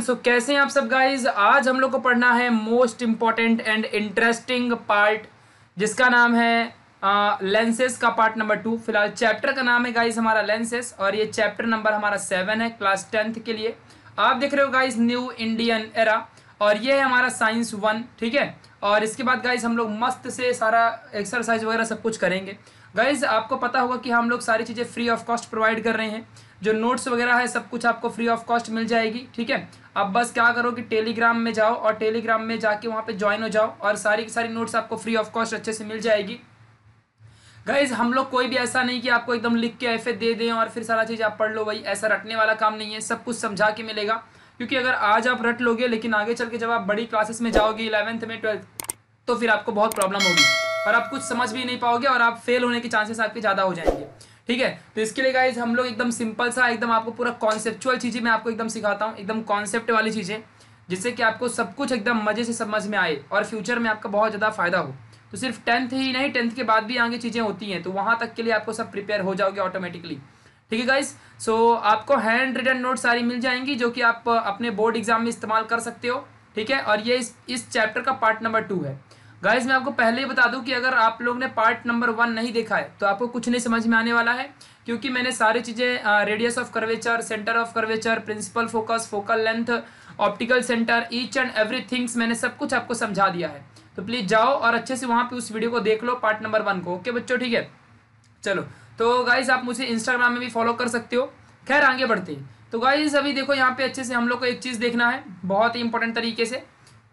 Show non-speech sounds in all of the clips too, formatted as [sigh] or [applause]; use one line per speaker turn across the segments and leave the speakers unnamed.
everyone so कैसे हैं आप सब गाइस आज हम लोग को पढ़ना है most important and interesting part जिसका नाम है लेंसेस uh, का पार्ट नंबर टू फिलहाल चैप्टर का नाम है गाइस हमारा लेंसेस और ये चैप्टर नंबर हमारा सेवन है क्लास टेंथ के लिए आप देख रहे हो गाइस न्यू इंडियन एरा और ये है हमारा साइंस वन ठीक है और इसके बाद गाइज हम लोग मस्त से सारा एक्सरसाइज वगैरह सब कुछ करेंगे गाइज आपको पता होगा कि हम लोग सारी चीज़ें फ्री ऑफ कॉस्ट प्रोवाइड कर रहे हैं जो नोट्स वगैरह है सब कुछ आपको फ्री ऑफ कॉस्ट मिल जाएगी ठीक है अब बस क्या करो कि टेलीग्राम में जाओ और टेलीग्राम में जाके वहाँ पे ज्वाइन हो जाओ और सारी की सारी नोट्स आपको फ्री ऑफ कॉस्ट अच्छे से मिल जाएगी गाइज हम लोग कोई भी ऐसा नहीं कि आपको एकदम लिख के एफ दे दें और फिर सारा चीज़ आप पढ़ लो भाई ऐसा रटने वाला काम नहीं है सब कुछ समझा के मिलेगा क्योंकि अगर आज आप रट लोगे लेकिन आगे चल के जब आप बड़ी क्लासेस में जाओगे इलेवेंथ में ट्वेल्थ तो फिर आपको बहुत प्रॉब्लम होगी और आप कुछ समझ भी नहीं पाओगे और आप फेल होने के चांसेस आपके ज़्यादा हो जाएंगे ठीक है तो इसके लिए गाइज हम लोग एकदम सिंपल सा एकदम आपको पूरा कॉन्सेप्चुअल चीज़ें मैं आपको एकदम सिखाता हूँ एकदम कॉन्सेप्ट वाली चीज़ें जिससे कि आपको सब कुछ एकदम मज़े से समझ में आए और फ्यूचर में आपका बहुत ज़्यादा फायदा हो तो सिर्फ टेंथ ही नहीं टेंथ के बाद भी आगे चीज़ें होती हैं तो वहां तक के लिए आपको सब प्रिपेयर हो जाओगे ऑटोमेटिकली ठीक है गाइज सो so, आपको हैंड रिटन नोट सारी मिल जाएंगी जो कि आप अपने बोर्ड एग्जाम में इस्तेमाल कर सकते हो ठीक है और ये इस इस चैप्टर का पार्ट नंबर टू है गाइज मैं आपको पहले ही बता दूं कि अगर आप लोग ने पार्ट नंबर वन नहीं देखा है तो आपको कुछ नहीं समझ में आने वाला है क्योंकि मैंने सारी चीज़ें radius of curvature centre of curvature principal focus focal length optical centre each and every things मैंने सब कुछ आपको समझा दिया है तो प्लीज़ जाओ और अच्छे से वहाँ पर उस वीडियो को देख लो पार्ट नंबर वन को ओके बच्चों ठीक है चलो तो गाइज आप मुझे इंस्टाग्राम में भी फॉलो कर सकते हो खैर आगे बढ़ते तो गाइज अभी देखो यहाँ पे अच्छे से हम लोग को एक चीज़ देखना है बहुत ही इंपॉर्टेंट तरीके से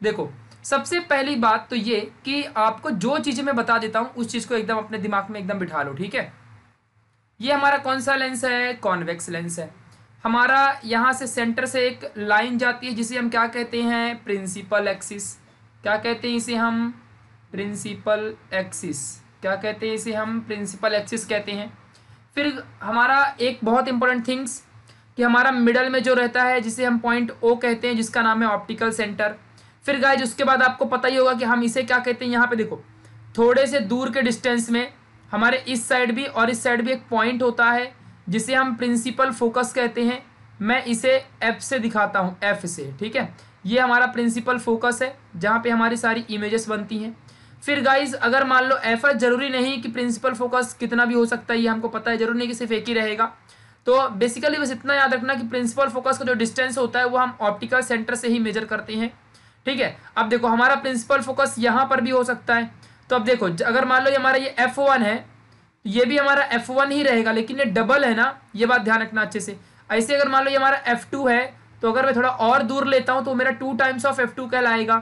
देखो सबसे पहली बात तो ये कि आपको जो चीज़ें मैं बता देता हूँ उस चीज़ को एकदम अपने दिमाग में एकदम बिठा लो ठीक है ये हमारा कौन सा लेंस है कॉन्वेक्स लेंस है हमारा यहाँ से सेंटर से एक लाइन जाती है जिसे हम क्या कहते हैं प्रिंसिपल एक्सिस क्या कहते हैं इसे हम प्रिंसिपल एक्सिस क्या कहते हैं इसे हम प्रिंसिपल एक्सिस कहते हैं फिर हमारा एक बहुत इंपॉर्टेंट थिंग्स कि हमारा मिडल में जो रहता है जिसे हम पॉइंट ओ कहते हैं जिसका नाम है ऑप्टिकल सेंटर फिर गाइज उसके बाद आपको पता ही होगा कि हम इसे क्या कहते हैं यहाँ पे देखो थोड़े से दूर के डिस्टेंस में हमारे इस साइड भी और इस साइड भी एक पॉइंट होता है जिसे हम प्रिंसिपल फोकस कहते हैं मैं इसे एफ से दिखाता हूँ एफ से ठीक है ये हमारा प्रिंसिपल फोकस है जहाँ पे हमारी सारी इमेजेस बनती हैं फिर गाइज अगर मान लो एफ जरूरी नहीं कि प्रिंसिपल फोकस कितना भी हो सकता है ये हमको पता है जरूरी नहीं कि सिर्फ एक ही रहेगा तो बेसिकली बस इतना याद रखना कि प्रिंसिपल फोकस का जो डिस्टेंस होता है वो हम ऑप्टिकल सेंटर से ही मेजर करते हैं ठीक है अब देखो हमारा प्रिंसिपल फोकस यहां पर भी हो सकता है तो अब देखो अगर मान लो ये हमारा ये एफ वन है ये भी हमारा एफ वन ही रहेगा लेकिन ये डबल है ना ये बात ध्यान रखना अच्छे से ऐसे अगर मान लो ये हमारा एफ टू है तो अगर मैं थोड़ा और दूर लेता हूं तो मेरा two times of F two कहलाएगा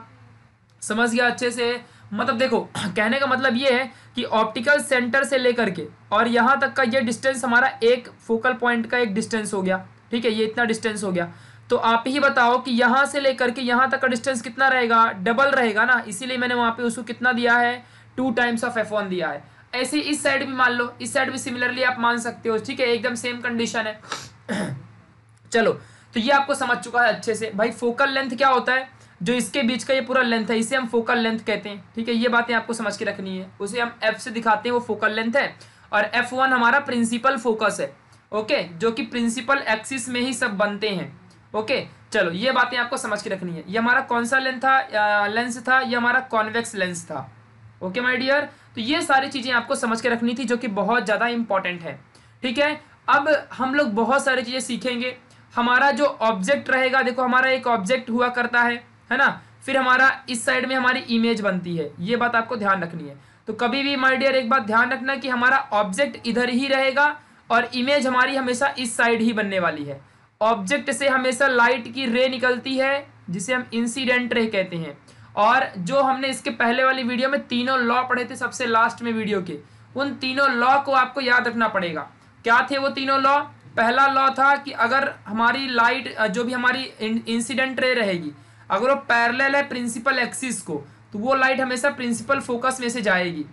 समझ गया अच्छे से मतलब देखो [clears throat] कहने का मतलब ये है कि ऑप्टिकल सेंटर से लेकर के और यहां तक का ये डिस्टेंस हमारा एक फोकल पॉइंट का एक डिस्टेंस हो गया ठीक है ये इतना डिस्टेंस हो गया तो आप ही बताओ कि यहाँ से लेकर के यहाँ तक का डिस्टेंस कितना रहेगा डबल रहेगा ना इसीलिए मैंने वहाँ पे उसको कितना दिया है two times of F one दिया है ऐसे इस साइड भी मान लो इस साइड भी सिमिलरली आप मान सकते हो ठीक है एकदम सेम कंडीशन है [clears throat] चलो तो ये आपको समझ चुका है अच्छे से भाई फोकल लेंथ क्या होता है जो इसके बीच का ये पूरा लेंथ है इसे हम फोकल लेंथ कहते हैं ठीक है ये बातें आपको समझ के रखनी है उसे हम एफ से दिखाते हैं वो फोकल लेंथ है और एफ वन हमारा प्रिंसिपल फोकस है ओके जो कि प्रिंसिपल एक्सिस में ही सब बनते हैं ओके चलो ये बातें आपको समझ के रखनी है ये हमारा कौन सा लेंथ था लेंस था ये हमारा कॉन्वेक्स लेंस था ओके माय डियर तो ये सारी चीज़ें आपको समझ के रखनी थी जो कि बहुत ज़्यादा इंपॉर्टेंट है ठीक है अब हम लोग बहुत सारी चीज़ें सीखेंगे हमारा जो ऑब्जेक्ट रहेगा देखो हमारा एक ऑब्जेक्ट हुआ करता है है ना फिर हमारा इस साइड में हमारी इमेज बनती है ये बात आपको ध्यान रखनी है तो कभी भी माय डियर एक बात ध्यान रखना कि हमारा ऑब्जेक्ट इधर ही रहेगा और इमेज हमारी हमेशा इस साइड ही बनने वाली है ऑब्जेक्ट से हमेशा लाइट की रे निकलती है जिसे हम इंसिडेंट रे कहते हैं और जो हमने इसके पहले वाली वीडियो में तीनों लॉ पढ़े थे सबसे लास्ट में वीडियो के उन तीनों लॉ को आपको याद रखना पड़ेगा क्या थे वो तीनों लॉ पहला लॉ था कि अगर हमारी लाइट जो भी हमारी इंसिडेंट रे रहेगी अगर वो पैरेलल है प्रिंसिपल एक्सिस को तो वो लाइट हमेशा प्रिंसिपल फोकस में से जाएगी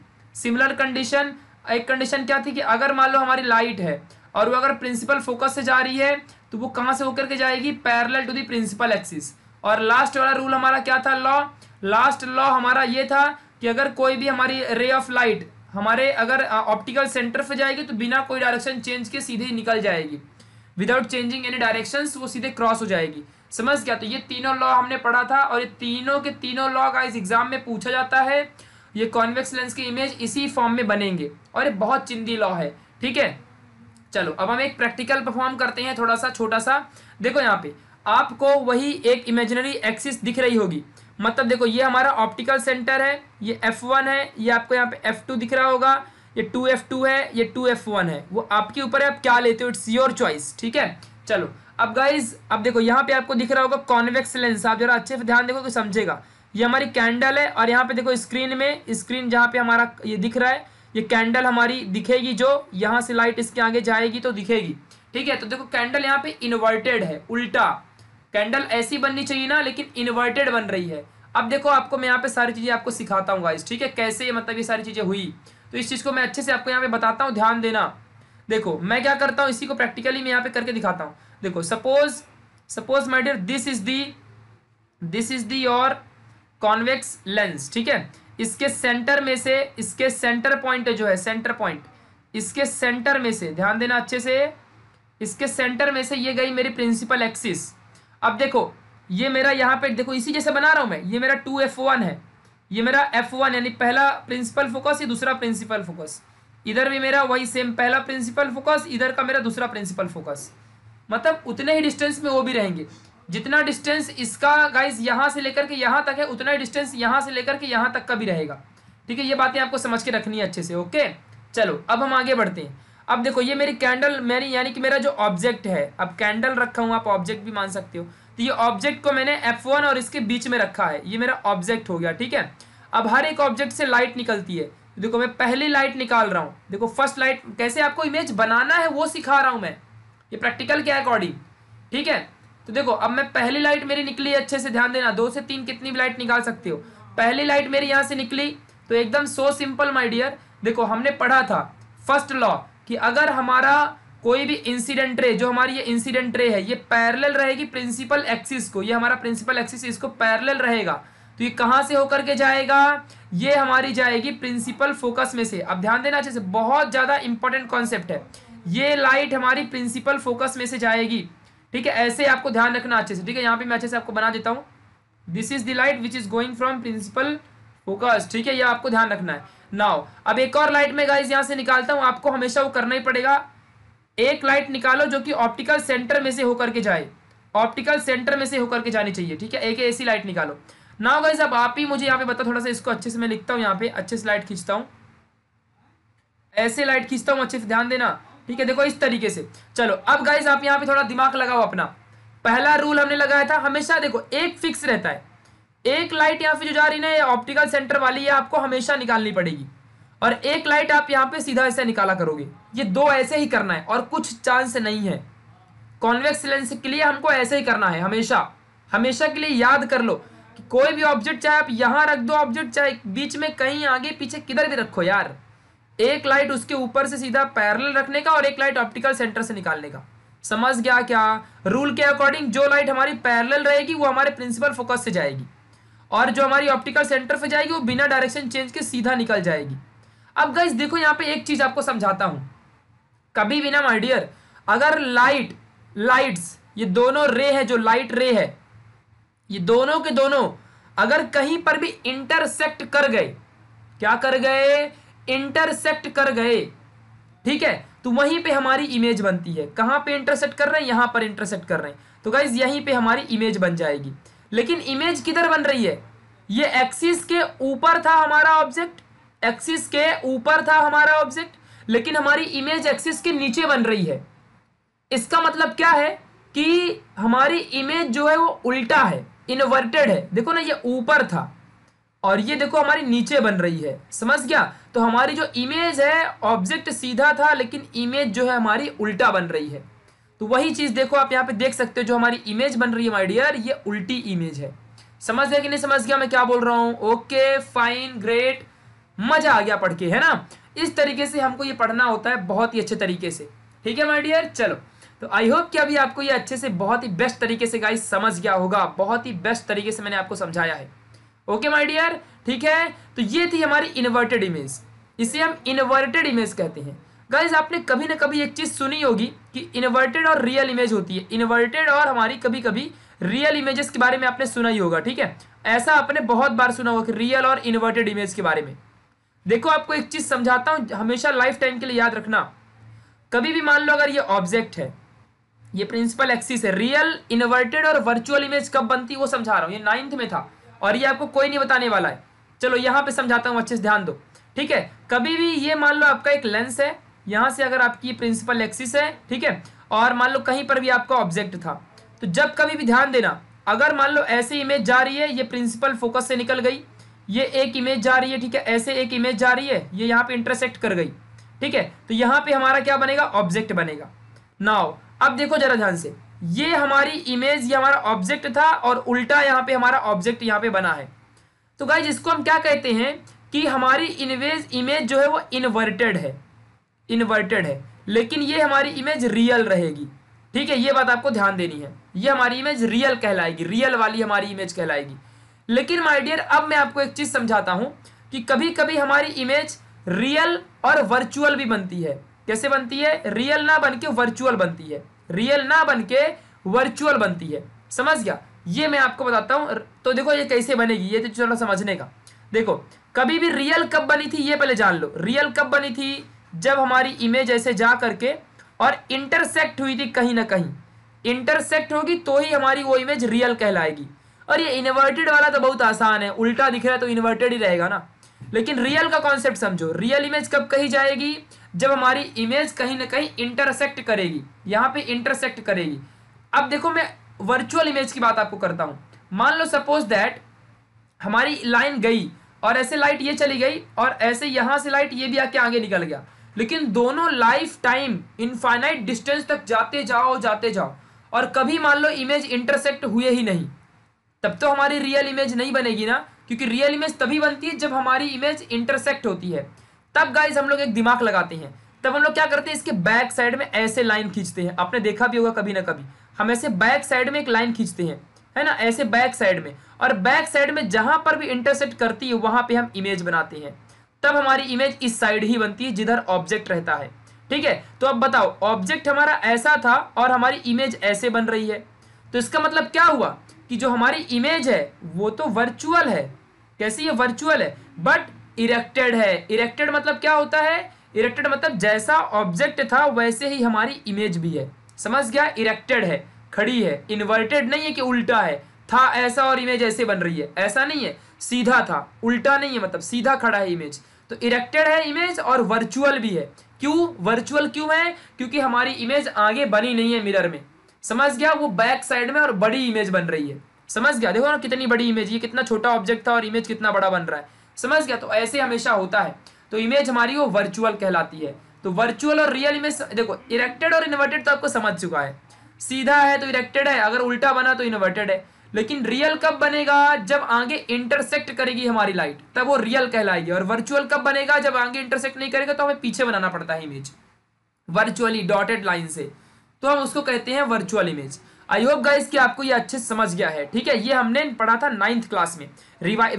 सिमिलर कंडीशन एक कंडीशन क्या थी कि अगर मान लो हमारी लाइट है और वो अगर प्रिंसिपल फोकस से जा रही है तो वो कहाँ से होकर के जाएगी parallel to the principal axis और लास्ट वाला रूल हमारा क्या था लॉ लास्ट लॉ हमारा ये था कि अगर कोई भी हमारी रे ऑफ लाइट हमारे अगर ऑप्टिकल सेंटर पर जाएगी तो बिना कोई डायरेक्शन चेंज के सीधे ही निकल जाएगी विदाउट चेंजिंग एनी डायरेक्शन वो सीधे क्रॉस हो जाएगी समझ गया तो ये तीनों लॉ हमने पढ़ा था और ये तीनों के तीनों लॉ का इस एग्जाम में पूछा जाता है ये कॉन्वेक्स लेंस की इमेज इसी फॉर्म में बनेंगे और ये बहुत चिंदी लॉ है ठीक है चलो अब हम एक प्रैक्टिकल परफॉर्म करते हैं थोड़ा सा छोटा सा देखो यहाँ पे आपको वही एक इमेजिनरी एक्सिस दिख रही होगी मतलब देखो ये हमारा ऑप्टिकल सेंटर है ये F1 है ये आपको यहाँ पे F2 दिख रहा होगा ये 2F2 है ये 2F1 है वो आपके ऊपर है आप क्या लेते हो इट्स योर चॉइस ठीक है चलो अब गाइज अब देखो यहाँ पे आपको दिख रहा होगा कॉन्वेक्स लेंस आप जरा अच्छे से ध्यान देखो कि समझेगा ये हमारी कैंडल है और यहाँ पे देखो स्क्रीन में स्क्रीन जहाँ पे हमारा ये दिख रहा है ये कैंडल हमारी दिखेगी जो यहाँ से लाइट इसके आगे जाएगी तो दिखेगी ठीक है तो देखो कैंडल यहाँ पे इन्वर्टेड है उल्टा कैंडल ऐसी बननी चाहिए ना लेकिन इन्वर्टेड बन रही है अब देखो आपको मैं यहाँ पे सारी चीज़ें आपको सिखाता हूँ गाइस ठीक है कैसे मतलब ये सारी चीज़ें हुई तो इस चीज़ को मैं अच्छे से आपको यहाँ पे बताता हूँ ध्यान देना देखो मैं क्या करता हूँ इसी को प्रैक्टिकली मैं यहाँ पे करके दिखाता हूँ देखो suppose suppose my dear this is the this is the your convex lens ठीक है इसके सेंटर में से इसके सेंटर पॉइंट जो है सेंटर पॉइंट इसके सेंटर में से ध्यान देना अच्छे से इसके सेंटर में से ये गई मेरी प्रिंसिपल एक्सिस अब देखो ये मेरा यहाँ पे देखो इसी जैसे बना रहा हूँ मैं ये मेरा टू एफ वन है ये मेरा एफ वन यानी पहला प्रिंसिपल फोकस ये दूसरा प्रिंसिपल फोकस इधर भी मेरा वही सेम पहला प्रिंसिपल फोकस इधर का मेरा दूसरा प्रिंसिपल फोकस मतलब उतने ही डिस्टेंस में वो भी रहेंगे जितना डिस्टेंस इसका गाइज यहाँ से लेकर के यहाँ तक है उतना डिस्टेंस यहाँ से लेकर के यहाँ तक का भी रहेगा ठीक है ये बातें आपको समझ के रखनी है अच्छे से ओके चलो अब हम आगे बढ़ते हैं अब देखो ये मेरी कैंडल मैंने यानी कि मेरा जो ऑब्जेक्ट है अब कैंडल रखा हूँ आप ऑब्जेक्ट भी मान सकते हो तो ये ऑब्जेक्ट को मैंने एफ वन और इसके बीच में रखा है ये मेरा ऑब्जेक्ट हो गया ठीक है अब हर एक ऑब्जेक्ट से लाइट निकलती है देखो मैं पहली लाइट निकाल रहा हूँ देखो फर्स्ट लाइट कैसे आपको इमेज बनाना है वो सिखा रहा हूँ मैं ये प्रैक्टिकल के अकॉर्डिंग ठीक है तो देखो अब मैं पहली लाइट मेरी निकली अच्छे से ध्यान देना दो से तीन कितनी लाइट निकाल सकते हो पहली लाइट मेरी यहाँ से निकली तो एकदम सो सिंपल माई डियर देखो हमने पढ़ा था फर्स्ट लॉ कि अगर हमारा कोई भी इंसिडेंट रे जो हमारी ये इंसिडेंट रे है ये पैरेलल रहेगी प्रिंसिपल एक्सिस को ये हमारा प्रिंसिपल एक्सिस इसको पैरेलल रहेगा तो ये कहाँ से होकर के जाएगा ये हमारी जाएगी प्रिंसिपल फोकस में से अब ध्यान देना अच्छे से बहुत ज़्यादा इंपॉर्टेंट कॉन्सेप्ट है ये लाइट हमारी प्रिंसिपल फोकस में से जाएगी ठीक है ऐसे आपको ध्यान रखना अच्छे से ठीक है यहाँ पे मैं अच्छे से आपको बना देता हूँ this is the light which is going from principal focus ठीक है यह आपको ध्यान रखना है नाउ अब एक और लाइट में गाइज यहाँ से निकालता हूँ आपको हमेशा वो करना ही पड़ेगा एक लाइट निकालो जो कि ऑप्टिकल सेंटर में से होकर के जाए ऑप्टिकल सेंटर में से होकर के जानी चाहिए ठीक है एक ऐसी लाइट निकालो नाउ गाइज अब आप ही मुझे यहाँ पे बताओ थोड़ा सा इसको अच्छे से मैं लिखता हूँ यहाँ पे अच्छे से लाइट खींचता हूँ ऐसे लाइट खींचता हूँ अच्छे से ध्यान देना ठीक है देखो इस तरीके से चलो अब गाइज आप यहाँ पे थोड़ा दिमाग लगाओ अपना पहला रूल हमने लगाया था हमेशा देखो एक फिक्स रहता है एक लाइट यहाँ पे जो जा रही ना ये ऑप्टिकल सेंटर वाली है आपको हमेशा निकालनी पड़ेगी और एक लाइट आप यहाँ पे सीधा ऐसे निकाला करोगे ये दो ऐसे ही करना है और कुछ चांस नहीं है कॉन्वेक्स लेंस के लिए हमको ऐसे ही करना है हमेशा हमेशा के लिए याद कर लो कि कोई भी ऑब्जेक्ट चाहे आप यहाँ रख दो ऑब्जेक्ट चाहे बीच में कहीं आगे पीछे किधर भी रखो यार एक लाइट उसके ऊपर से सीधा पैरल रखने का और एक लाइट ऑप्टिकल सेंटर से निकालने का समझ गया क्या रूल के अकॉर्डिंग जो लाइट हमारी पैरल रहेगी वो हमारे प्रिंसिपल फोकस से जाएगी और जो हमारी ऑप्टिकल सेंटर से जाएगी वो बिना डायरेक्शन चेंज के सीधा निकल जाएगी अब गाइज देखो यहाँ पे एक चीज आपको समझाता हूँ कभी भी ना माइडियर अगर लाइट लाइट्स ये दोनों रे है जो लाइट रे है ये दोनों के दोनों अगर कहीं पर भी इंटरसेक्ट कर गए क्या कर गए इंटरसेक्ट कर गए ठीक है तो वहीं पे हमारी इमेज बनती है कहाँ पे इंटरसेक्ट कर रहे हैं यहाँ पर इंटरसेप्ट कर रहे हैं तो गाइज यहीं पे हमारी इमेज बन जाएगी लेकिन इमेज किधर बन रही है ये एक्सिस के ऊपर था हमारा ऑब्जेक्ट एक्सिस के ऊपर था हमारा ऑब्जेक्ट लेकिन हमारी इमेज एक्सिस के नीचे बन रही है इसका मतलब क्या है कि हमारी इमेज जो है वो उल्टा है इनवर्टेड है देखो ना ये ऊपर था और ये देखो हमारी नीचे बन रही है समझ गया तो हमारी जो इमेज है ऑब्जेक्ट सीधा था लेकिन इमेज जो है हमारी उल्टा बन रही है तो वही चीज़ देखो आप यहाँ पे देख सकते हो जो हमारी इमेज बन रही है माय डियर ये उल्टी इमेज है समझ गया कि नहीं समझ गया मैं क्या बोल रहा हूँ ओके फाइन ग्रेट मज़ा आ गया पढ़ के है ना इस तरीके से हमको ये पढ़ना होता है बहुत ही अच्छे तरीके से ठीक है माइडियर चलो तो आई होप कि अभी आपको ये अच्छे से बहुत ही बेस्ट तरीके से गाइस समझ गया होगा बहुत ही बेस्ट तरीके से मैंने आपको समझाया है ओके माय डियर ठीक है तो ये थी हमारी इन्वर्टेड इमेज इसे हम इन्वर्टेड इमेज कहते हैं गाइज आपने कभी ना कभी एक चीज़ सुनी होगी कि इन्वर्टेड और रियल इमेज होती है इन्वर्टेड और हमारी कभी कभी रियल इमेजेस के बारे में आपने सुना ही होगा ठीक है ऐसा आपने बहुत बार सुना होगा कि रियल और इन्वर्टेड इमेज के बारे में देखो आपको एक चीज़ समझाता हूँ हमेशा लाइफ टाइम के लिए याद रखना कभी भी मान लो अगर ये ऑब्जेक्ट है ये प्रिंसिपल एक्सिस है रियल इन्वर्टेड और वर्चुअल इमेज कब बनती है वो समझा रहा हूँ ये नाइन्थ में था और ये आपको कोई नहीं बताने वाला है चलो यहाँ पे समझाता हूँ अच्छे से ध्यान दो ठीक है कभी भी ये मान लो आपका एक लेंस है यहाँ से अगर आपकी प्रिंसिपल एक्सिस है ठीक है और मान लो कहीं पर भी आपका ऑब्जेक्ट था तो जब कभी भी ध्यान देना अगर मान लो ऐसी इमेज जा रही है ये प्रिंसिपल फोकस से निकल गई ये एक इमेज जा रही है ठीक है ऐसे एक इमेज जा रही है ये यहाँ पे इंटरसेक्ट कर गई ठीक है तो यहाँ पे हमारा क्या बनेगा ऑब्जेक्ट बनेगा नाउ अब देखो जरा ध्यान से ये हमारी इमेज ये हमारा ऑब्जेक्ट था और उल्टा यहाँ पे हमारा ऑब्जेक्ट यहाँ पे बना है तो गाइज इसको हम क्या कहते हैं कि हमारी इनवेज इमेज जो है वो इन्वर्टेड है इन्वर्टेड है लेकिन ये हमारी इमेज रियल रहेगी ठीक है ये बात आपको ध्यान देनी है ये हमारी इमेज रियल कहलाएगी रियल वाली हमारी इमेज कहलाएगी लेकिन माय डियर अब मैं आपको एक चीज़ समझाता हूँ कि कभी कभी हमारी इमेज रियल और वर्चुअल भी बनती है कैसे बनती है रियल ना बन के वर्चुअल बनती है रियल ना बन के वर्चुअल बनती है समझ गया ये मैं आपको बताता हूँ तो देखो ये कैसे बनेगी ये तो चलो समझने का देखो कभी भी रियल कब बनी थी ये पहले जान लो रियल कब बनी थी जब हमारी इमेज ऐसे जा करके और इंटरसेक्ट हुई थी कहीं ना कहीं इंटरसेक्ट होगी तो ही हमारी वो इमेज रियल कहलाएगी और ये इन्वर्टेड वाला तो बहुत आसान है उल्टा दिख रहा है तो इन्वर्टेड ही रहेगा ना लेकिन रियल का कॉन्सेप्ट समझो रियल इमेज कब कही जाएगी जब हमारी इमेज कहीं ना कहीं इंटरसेक्ट करेगी यहाँ पे इंटरसेक्ट करेगी अब देखो मैं वर्चुअल इमेज की बात आपको करता हूँ मान लो सपोज दैट हमारी लाइन गई और ऐसे लाइट ये चली गई और ऐसे यहाँ से लाइट ये भी आके आगे निकल गया लेकिन दोनों लाइफ टाइम इनफाइनाइट डिस्टेंस तक जाते जाओ जाते जाओ और कभी मान लो इमेज इंटरसेक्ट हुए ही नहीं तब तो हमारी रियल इमेज नहीं बनेगी ना क्योंकि रियल इमेज तभी बनती है जब हमारी इमेज इंटरसेक्ट होती है तब गाइज हम लोग एक दिमाग लगाते हैं तब हम लोग क्या करते हैं इसके बैक साइड में ऐसे लाइन खींचते हैं आपने देखा भी होगा कभी ना कभी हम ऐसे बैक साइड में एक लाइन खींचते हैं है ना ऐसे बैक साइड में और बैक साइड में जहां पर भी इंटरसेक्ट करती है वहां पे हम इमेज बनाते हैं तब हमारी इमेज इस साइड ही बनती है जिधर ऑब्जेक्ट रहता है ठीक है तो अब बताओ ऑब्जेक्ट हमारा ऐसा था और हमारी इमेज ऐसे बन रही है तो इसका मतलब क्या हुआ कि जो हमारी इमेज है वो तो वर्चुअल है कैसी है वर्चुअल है बट इरेक्टेड है इरेक्टेड मतलब क्या होता है इरेक्टेड मतलब जैसा ऑब्जेक्ट था वैसे ही हमारी इमेज भी है समझ गया इरेक्टेड है खड़ी है इन्वर्टेड नहीं है कि उल्टा है था ऐसा और इमेज ऐसे बन रही है ऐसा नहीं है सीधा था उल्टा नहीं है मतलब सीधा खड़ा है इमेज तो इरेक्टेड है इमेज और वर्चुअल भी है क्यों वर्चुअल क्यों है क्योंकि हमारी इमेज आगे बनी नहीं है मिरर में समझ गया वो बैक साइड में और बड़ी इमेज बन रही है समझ गया देखो ना कितनी बड़ी इमेज ये कितना छोटा ऑब्जेक्ट था और इमेज कितना बड़ा बन रहा है समझ गया तो ऐसे हमेशा होता है तो इमेज हमारी वो वर्चुअल कहलाती है तो वर्चुअल और रियल इमेज देखो इरेक्टेड और इन्वर्टेड तो आपको समझ चुका है सीधा है तो इरेक्टेड है अगर उल्टा बना तो इन्वर्टेड है लेकिन रियल कब बनेगा जब आगे इंटरसेक्ट करेगी हमारी लाइट तब वो रियल कहलाएगी और वर्चुअल कब बनेगा जब आगे इंटरसेक्ट नहीं करेगा तो हमें पीछे बनाना पड़ता है इमेज वर्चुअली डॉटेड लाइन से तो हम उसको कहते हैं virtual image I hope guys कि आपको ये अच्छे समझ गया है ठीक है ये हमने पढ़ा था नाइन्थ क्लास में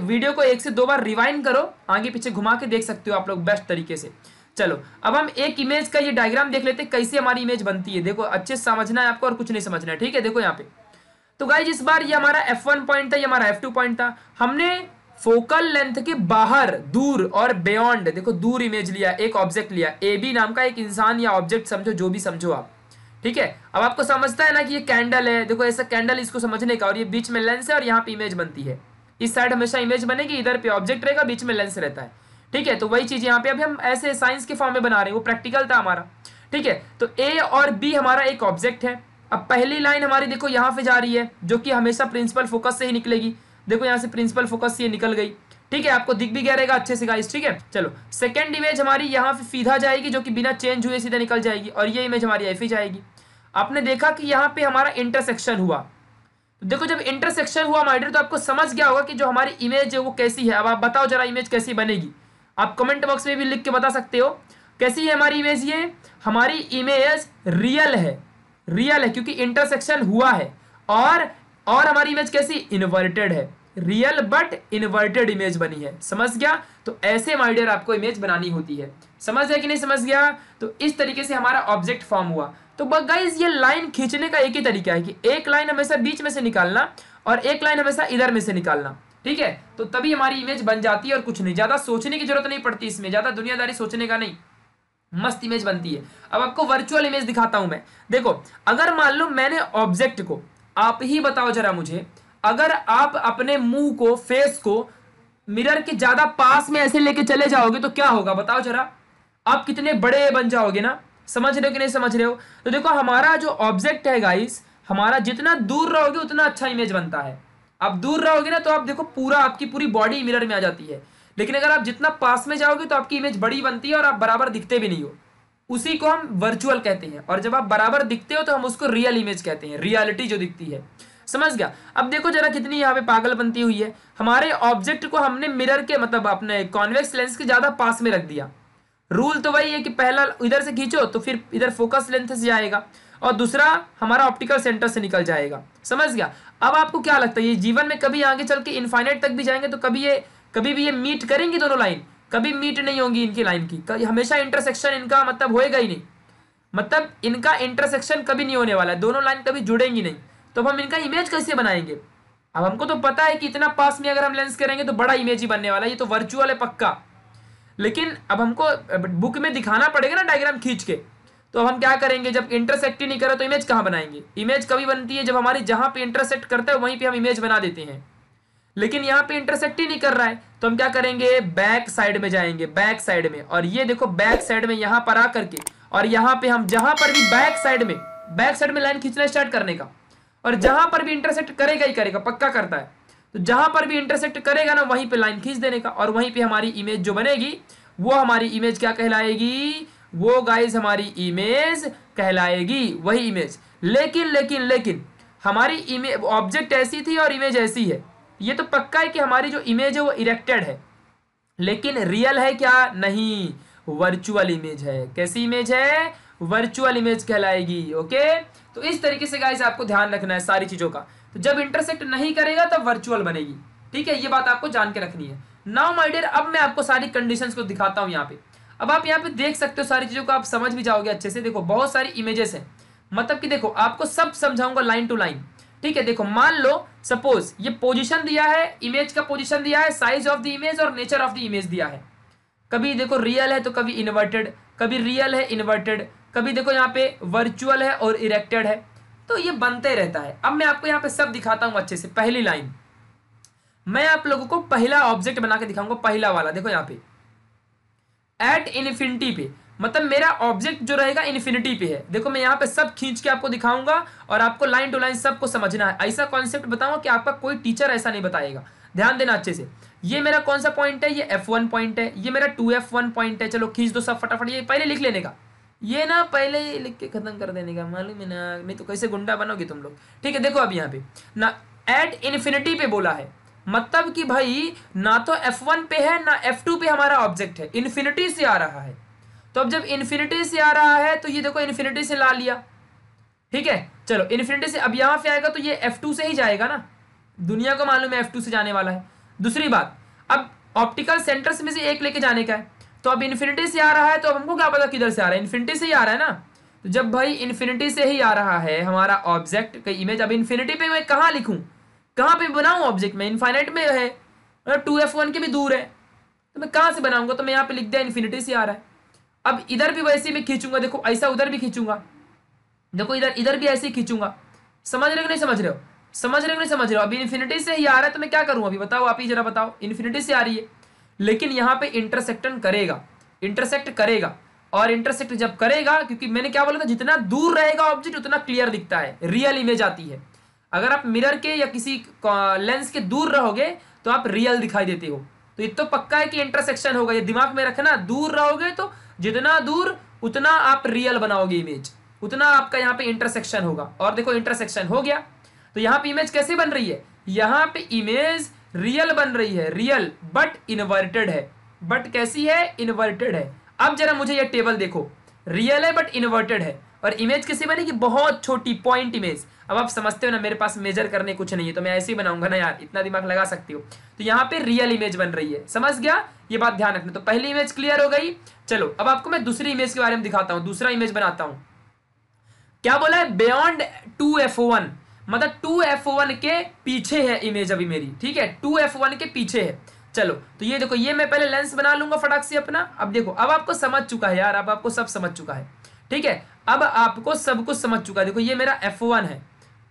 वीडियो को एक से दो बार रिवाइन करो आगे पीछे घुमा के देख सकते हो आप लोग बेस्ट तरीके से चलो अब हम एक इमेज का ये डायग्राम देख लेते हैं कैसे हमारी इमेज बनती है देखो अच्छे से समझना है आपको और कुछ नहीं समझना है ठीक है देखो यहाँ पे तो गाइज इस बार ये हमारा वन पॉइंट था ये हमारा टू पॉइंट था हमने फोकल लेंथ के बाहर दूर और बियॉन्ड देखो दूर इमेज लिया एक ऑब्जेक्ट लिया ए बी नाम का एक इंसान या ऑब्जेक्ट समझो जो भी समझो आप ठीक है अब आपको समझता है ना कि ये कैंडल है देखो ऐसा कैंडल इसको समझने का और ये बीच में लेंस है और यहाँ पे इमेज बनती है इस साइड हमेशा इमेज बनेगी इधर पे ऑब्जेक्ट रहेगा बीच में लेंस रहता है ठीक है तो वही चीज यहाँ पे अभी हम ऐसे साइंस के फॉर्म में बना रहे हैं वो प्रैक्टिकल था हमारा ठीक है तो ए और बी हमारा एक ऑब्जेक्ट है अब पहली लाइन हमारी देखो यहाँ पे जा रही है जो कि हमेशा प्रिंसिपल फोकस से ही निकलेगी देखो यहाँ से प्रिंसिपल फोकस से निकल गई ठीक है आपको दिख भी गया रहेगा अच्छे से गाइस ठीक है चलो सेकंड इमेज हमारी यहाँ पे सीधा जाएगी जो कि बिना चेंज हुए सीधा निकल जाएगी और ये इमेज हमारी एफ ही e जाएगी आपने देखा कि यहाँ पे हमारा इंटरसेक्शन हुआ तो देखो जब इंटरसेक्शन हुआ माइडर तो आपको समझ गया होगा कि जो हमारी इमेज है वो कैसी है अब आप बताओ जरा इमेज कैसी बनेगी आप कमेंट बॉक्स में भी लिख के बता सकते हो कैसी है हमारी इमेज ये हमारी इमेज रियल है रियल है क्योंकि इंटरसेक्शन हुआ है और और हमारी इमेज कैसी इन्वर्टेड है रियल बट इन्वर्टेड इमेज बनी है समझ गया तो ऐसे माइडियर आपको इमेज बनानी होती है समझ गया कि नहीं समझ गया तो इस तरीके से हमारा ऑब्जेक्ट फॉर्म हुआ तो गाइज ये लाइन खींचने का एक ही तरीका है कि एक लाइन हमेशा बीच में से निकालना और एक लाइन हमेशा इधर में से निकालना ठीक है तो तभी हमारी इमेज बन जाती है और कुछ नहीं ज़्यादा सोचने की जरूरत नहीं पड़ती इसमें ज़्यादा दुनियादारी सोचने का नहीं मस्त इमेज बनती है अब आपको वर्चुअल इमेज दिखाता हूं मैं देखो अगर मान लो मैंने ऑब्जेक्ट को आप ही बताओ जरा मुझे अगर आप अपने मुंह को फेस को मिरर के ज्यादा पास में ऐसे लेके चले जाओगे तो क्या होगा बताओ जरा आप कितने बड़े बन जाओगे ना समझ रहे हो कि नहीं समझ रहे हो तो देखो हमारा जो ऑब्जेक्ट है गाइस हमारा जितना दूर रहोगे उतना अच्छा इमेज बनता है आप दूर रहोगे ना तो आप देखो पूरा आपकी पूरी बॉडी मिरर में आ जाती है लेकिन अगर आप जितना पास में जाओगे तो आपकी इमेज बड़ी बनती है और आप बराबर दिखते भी नहीं हो उसी को हम वर्चुअल कहते हैं और जब आप बराबर दिखते हो तो हम उसको रियल इमेज कहते हैं रियलिटी जो दिखती है समझ गया अब देखो जरा कितनी यहाँ पे पागल बनती हुई है हमारे ऑब्जेक्ट को हमने मिरर के मतलब अपने कॉन्वेक्स लेंस के ज़्यादा पास में रख दिया रूल तो वही है कि पहला इधर से खींचो तो फिर इधर फोकस लेंथ से जाएगा और दूसरा हमारा ऑप्टिकल सेंटर से निकल जाएगा समझ गया अब आपको क्या लगता है ये जीवन में कभी आगे चल के इन्फाइनेट तक भी जाएंगे तो कभी ये कभी भी ये मीट करेंगी दोनों लाइन कभी मीट नहीं होंगी इनकी लाइन की हमेशा इंटरसेक्शन इनका मतलब होएगा ही नहीं मतलब इनका इंटरसेक्शन कभी नहीं होने वाला है दोनों लाइन कभी जुड़ेंगी नहीं तो हम इनका इमेज कैसे बनाएंगे अब हमको तो पता है कि इतना पास में अगर हम लेंस करेंगे तो बड़ा इमेज ही बनने वाला है ये तो वर्चुअल है पक्का लेकिन अब हमको बुक में दिखाना पड़ेगा ना डायग्राम खींच के तो अब हम क्या करेंगे जब इंटरसेक्ट ही नहीं करें तो इमेज कहाँ बनाएंगे इमेज कभी बनती है जब हमारी जहाँ पे इंटरसेक्ट करता है वहीं पे हम इमेज बना देते हैं लेकिन यहाँ पे इंटरसेक्ट ही नहीं कर रहा है तो हम क्या करेंगे बैक साइड में जाएंगे बैक साइड में और ये देखो बैक साइड में यहाँ पर आ करके और यहाँ पे हम जहाँ पर भी बैक साइड में बैक साइड में लाइन खींचना स्टार्ट करने का और जहाँ पर भी इंटरसेक्ट करेगा ही करेगा पक्का करता है तो जहां पर भी इंटरसेक्ट करेगा ना वहीं पे लाइन खींच देने का और वहीं पे हमारी इमेज जो बनेगी वो हमारी इमेज क्या कहलाएगी वो गाइज हमारी इमेज कहलाएगी वही इमेज लेकिन लेकिन लेकिन हमारी इमेज ऑब्जेक्ट ऐसी थी और इमेज ऐसी है ये तो पक्का है कि हमारी जो इमेज है वो इरेक्टेड है लेकिन रियल है क्या नहीं वर्चुअल इमेज है कैसी इमेज है वर्चुअल इमेज कहलाएगी ओके तो इस तरीके से गाइज आपको ध्यान रखना है सारी चीज़ों का तो जब इंटरसेक्ट नहीं करेगा तब वर्चुअल बनेगी ठीक है ये बात आपको जान के रखनी है नाउ माय डियर अब मैं आपको सारी कंडीशंस को दिखाता हूँ यहाँ पे अब आप यहाँ पे देख सकते हो सारी चीज़ों को आप समझ भी जाओगे अच्छे से देखो बहुत सारी इमेजेस है मतलब कि देखो आपको सब समझाऊंगा लाइन टू लाइन ठीक है देखो मान लो सपोज ये पोजीशन दिया है इमेज का पोजीशन दिया है साइज ऑफ द इमेज और नेचर ऑफ द इमेज दिया है कभी देखो रियल है तो कभी इन्वर्टेड कभी रियल है इन्वर्टेड कभी देखो यहाँ पे वर्चुअल है और इरेक्टेड है तो ये बनते रहता है अब मैं आपको यहाँ पे सब दिखाता हूँ अच्छे से पहली लाइन मैं आप लोगों को पहला ऑब्जेक्ट बना के दिखाऊंगा पहला वाला देखो यहाँ पे एट इन्फिनिटी पे मतलब मेरा ऑब्जेक्ट जो रहेगा इन्फिनिटी पे है देखो मैं यहाँ पे सब खींच के आपको दिखाऊंगा और आपको लाइन टू लाइन सबको समझना है ऐसा कॉन्सेप्ट बताऊंगा कि आपका कोई टीचर ऐसा नहीं बताएगा ध्यान देना अच्छे से ये मेरा कौन सा पॉइंट है ये एफ पॉइंट है ये मेरा टू पॉइंट है चलो खींच दो सब फटाफट ये पहले लिख लेने का ये ना पहले ही लिख के ख़त्म कर देने का मालूम है ना नहीं तो कैसे गुंडा बनोगे तुम लोग ठीक है देखो अब यहाँ पे ना एट इन्फिनिटी पे बोला है मतलब कि भाई ना तो एफ वन पे है ना एफ टू पे हमारा ऑब्जेक्ट है इन्फिनिटी से आ रहा है तो अब जब इन्फिनिटी से आ रहा है तो ये देखो इन्फिनिटी से ला लिया ठीक है चलो इन्फिनिटी से अब यहाँ पे आएगा तो ये टू से ही जाएगा ना दुनिया को मालूम है टू से जाने वाला है दूसरी बात अब ऑप्टिकल सेंटर्स में से एक लेके जाने का है तो अब इन्फिनिटी से आ रहा है तो अब हमको क्या पता किधर से आ रहा है इन्फिनिटी से ही आ रहा है ना तो जब भाई इन्फिनिटी से ही आ रहा है हमारा ऑब्जेक्ट का इमेज अब इन्फिनिटी पे मैं कहाँ लिखूँ कहाँ पे बनाऊँ ऑब्जेक्ट में इन्फाइनाइट में है टू एफ वन के भी दूर है तो मैं कहाँ से बनाऊँगा तो मैं यहाँ पे लिख दिया इन्फिनिटी से आ रहा है अब इधर भी वैसे मैं खींचूंगा देखो ऐसा उधर भी खींचूंगा देखो इधर इधर भी ऐसे ही खींचूंगा समझ रहे हो नहीं समझ रहे हो समझ रहे हो नहीं समझ रहे हो अभी इन्फिनिटी से ही आ रहा है तो मैं क्या करूँ अभी बताओ आप ही जरा बताओ इन्फिनिटी से आ रही है लेकिन यहाँ पे इंटरसेक्टन करेगा इंटरसेक्ट करेगा और इंटरसेक्ट जब करेगा क्योंकि मैंने क्या बोला था जितना दूर रहेगा ऑब्जेक्ट उतना क्लियर दिखता है रियल इमेज आती है अगर आप मिरर के या किसी लेंस के दूर रहोगे तो आप रियल दिखाई देते हो तो ये तो पक्का है कि इंटरसेक्शन होगा ये दिमाग में रखना दूर रहोगे तो जितना दूर उतना आप रियल बनाओगे इमेज उतना आपका यहाँ पे इंटरसेक्शन होगा और देखो इंटरसेक्शन हो गया तो यहाँ पे इमेज कैसे बन रही है यहाँ पे इमेज रियल बन रही है रियल बट इन्वर्टेड है बट कैसी है इन्वर्टेड है अब जरा मुझे यह टेबल देखो रियल है बट इन्वर्टेड है और इमेज कैसी बनेगी बहुत छोटी पॉइंट इमेज अब आप समझते हो ना मेरे पास मेजर करने कुछ नहीं है तो मैं ऐसे ही बनाऊंगा ना यार इतना दिमाग लगा सकती हो तो यहाँ पे रियल इमेज बन रही है समझ गया ये बात ध्यान रखना तो पहली इमेज क्लियर हो गई चलो अब आपको मैं दूसरी इमेज के बारे में दिखाता हूँ दूसरा इमेज बनाता हूं क्या बोला है बियॉन्ड टू एफ वन मतलब टू एफ वन के पीछे है इमेज अभी मेरी ठीक है टू एफ वन के पीछे है चलो तो ये देखो ये मैं पहले लेंस बना लूंगा फटाक से अपना अब देखो अब आपको समझ चुका है यार अब आपको सब समझ चुका है ठीक है अब आपको सब कुछ समझ चुका है देखो ये मेरा एफ वन है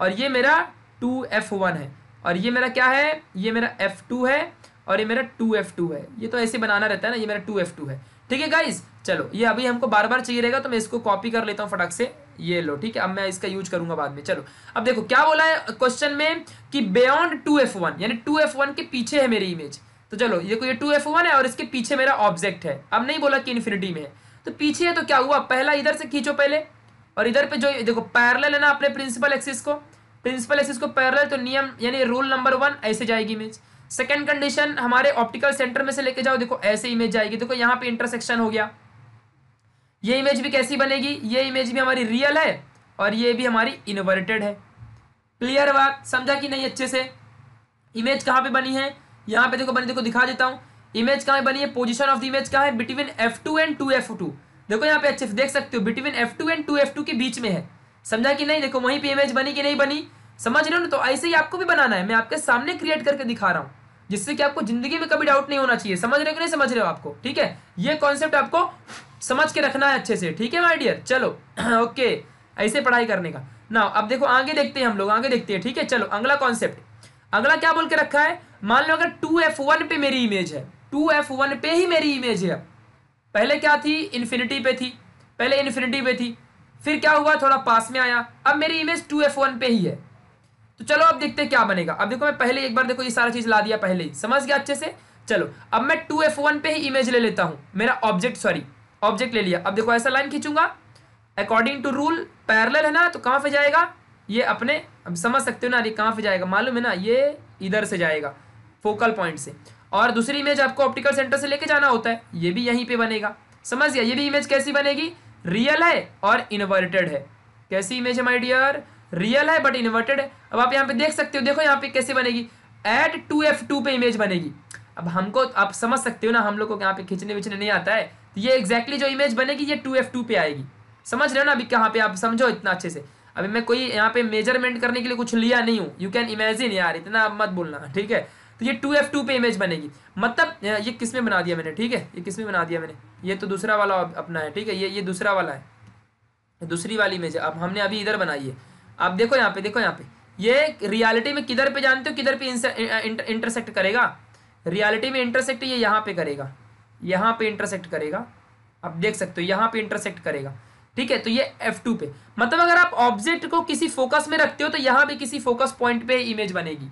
और ये मेरा टू एफ वन है और ये मेरा क्या है ये मेरा एफ टू है और ये मेरा टू एफ टू है ये तो ऐसे बनाना रहता है ना ये मेरा टू एफ टू है ठीक है गाइज चलो ये अभी हमको बार बार चाहिए रहेगा तो मैं इसको कॉपी कर लेता हूँ फटाक से ये लो ठीक है अब मैं इसका यूज करूंगा बाद में चलो अब देखो क्या बोला है क्वेश्चन में कि बियॉन्ड टू एफ वन यानी टू एफ वन के पीछे है मेरी इमेज तो चलो देखो ये टू एफ वन है और इसके पीछे मेरा ऑब्जेक्ट है अब नहीं बोला कि इन्फिनिटी में है तो पीछे है तो क्या हुआ पहला इधर से खींचो पहले और इधर पे जो देखो पैरल है ना अपने प्रिंसिपल एक्सिस को प्रिंसिपल एक्सिस को पैरल तो नियम यानी रूल नंबर वन ऐसे जाएगी इमेज सेकेंड कंडीशन हमारे ऑप्टिकल सेंटर में से लेके जाओ देखो ऐसे इमेज जाएगी देखो यहाँ पे इंटरसेक्शन हो गया ये इमेज भी कैसी बनेगी ये इमेज भी हमारी रियल है और ये भी हमारी इन्वर्टेड है क्लियर बात समझा कि नहीं अच्छे से इमेज कहाँ पे बनी है यहाँ पे देखो बनी देखो दिखा देता हूँ इमेज कहाँ बनी है पोजीशन ऑफ द इमेज कहाँ है between F two and two F two देखो यहाँ पे अच्छे से देख सकते हो between F two and two F two के बीच में है समझा कि नहीं देखो वहीं पे इमेज बनी कि नहीं बनी समझ रहे हो ना तो ऐसे ही आपको भी बनाना है मैं आपके सामने क्रिएट करके दिखा रहा हूँ जिससे कि आपको जिंदगी में कभी डाउट नहीं होना चाहिए समझ रहे हो कि नहीं समझ रहे हो आपको ठीक है ये कॉन्सेप्ट आपको समझ के रखना है अच्छे से ठीक है माई डियर चलो ओके [clears throat] ऐसे पढ़ाई करने का ना अब देखो आगे देखते हैं हम लोग आगे देखते हैं ठीक है चलो अगला कॉन्सेप्ट अगला क्या बोल के रखा है मान लो अगर टू एफ वन पे मेरी इमेज है टू एफ वन पे ही मेरी इमेज है पहले क्या थी इन्फिनिटी पे थी पहले इन्फिनिटी पे थी फिर क्या हुआ थोड़ा पास में आया अब मेरी इमेज टू एफ वन पे ही है तो चलो अब देखते हैं क्या बनेगा अब देखो मैं पहले एक बार देखो ये सारा चीज़ ला दिया पहले ही समझ गया अच्छे से चलो अब मैं टू एफ वन पे ही इमेज ले लेता हूँ मेरा ऑब्जेक्ट सॉरी ऑब्जेक्ट ले लिया अब देखो ऐसा लाइन खींचूंगा अकॉर्डिंग टू रूल पैरल है ना तो कहाँ पे जाएगा ये अपने अब समझ सकते हो ना अरे कहाँ पे जाएगा मालूम है ना ये इधर से जाएगा फोकल पॉइंट से और दूसरी इमेज आपको ऑप्टिकल सेंटर से लेके जाना होता है ये भी यहीं पे बनेगा समझ गया ये भी इमेज कैसी बनेगी रियल है और इन्वर्टेड है कैसी इमेज है माई डियर रियल है बट इन्वर्टेड है अब आप यहाँ पे देख सकते हो देखो यहाँ पे कैसे बनेगी एट टू एफ टू पे इमेज बनेगी अब हमको आप समझ सकते हो ना हम लोग को यहाँ पे खींचने विचने नहीं आता है तो ये एग्जैक्टली exactly जो इमेज बनेगी ये टू एफ टू पे आएगी समझ रहे हो ना अभी कहाँ पे आप समझो इतना अच्छे से अभी मैं कोई यहाँ पे मेजरमेंट करने के लिए कुछ लिया नहीं हूँ यू कैन इमेजिन यार इतना मत बोलना ठीक है तो ये टू एफ टू पे इमेज बनेगी मतलब ये किस में बना दिया मैंने ठीक है ये किस में बना दिया मैंने ये तो दूसरा वाला अपना है ठीक है ये ये दूसरा वाला है दूसरी वाली इमेज है अब हमने अभी इधर बनाई है आप देखो यहाँ पे देखो यहाँ पे ये रियलिटी में किधर पे जानते हो किधर पे इंटरसेक्ट करेगा रियलिटी में इंटरसेक्ट ये यहाँ पे करेगा यहाँ पे इंटरसेक्ट करेगा आप देख सकते हो यहाँ पे इंटरसेक्ट करेगा ठीक है तो ये F2 पे मतलब अगर आप ऑब्जेक्ट को किसी फोकस में रखते हो तो यहाँ पे किसी फोकस पॉइंट पे इमेज बनेगी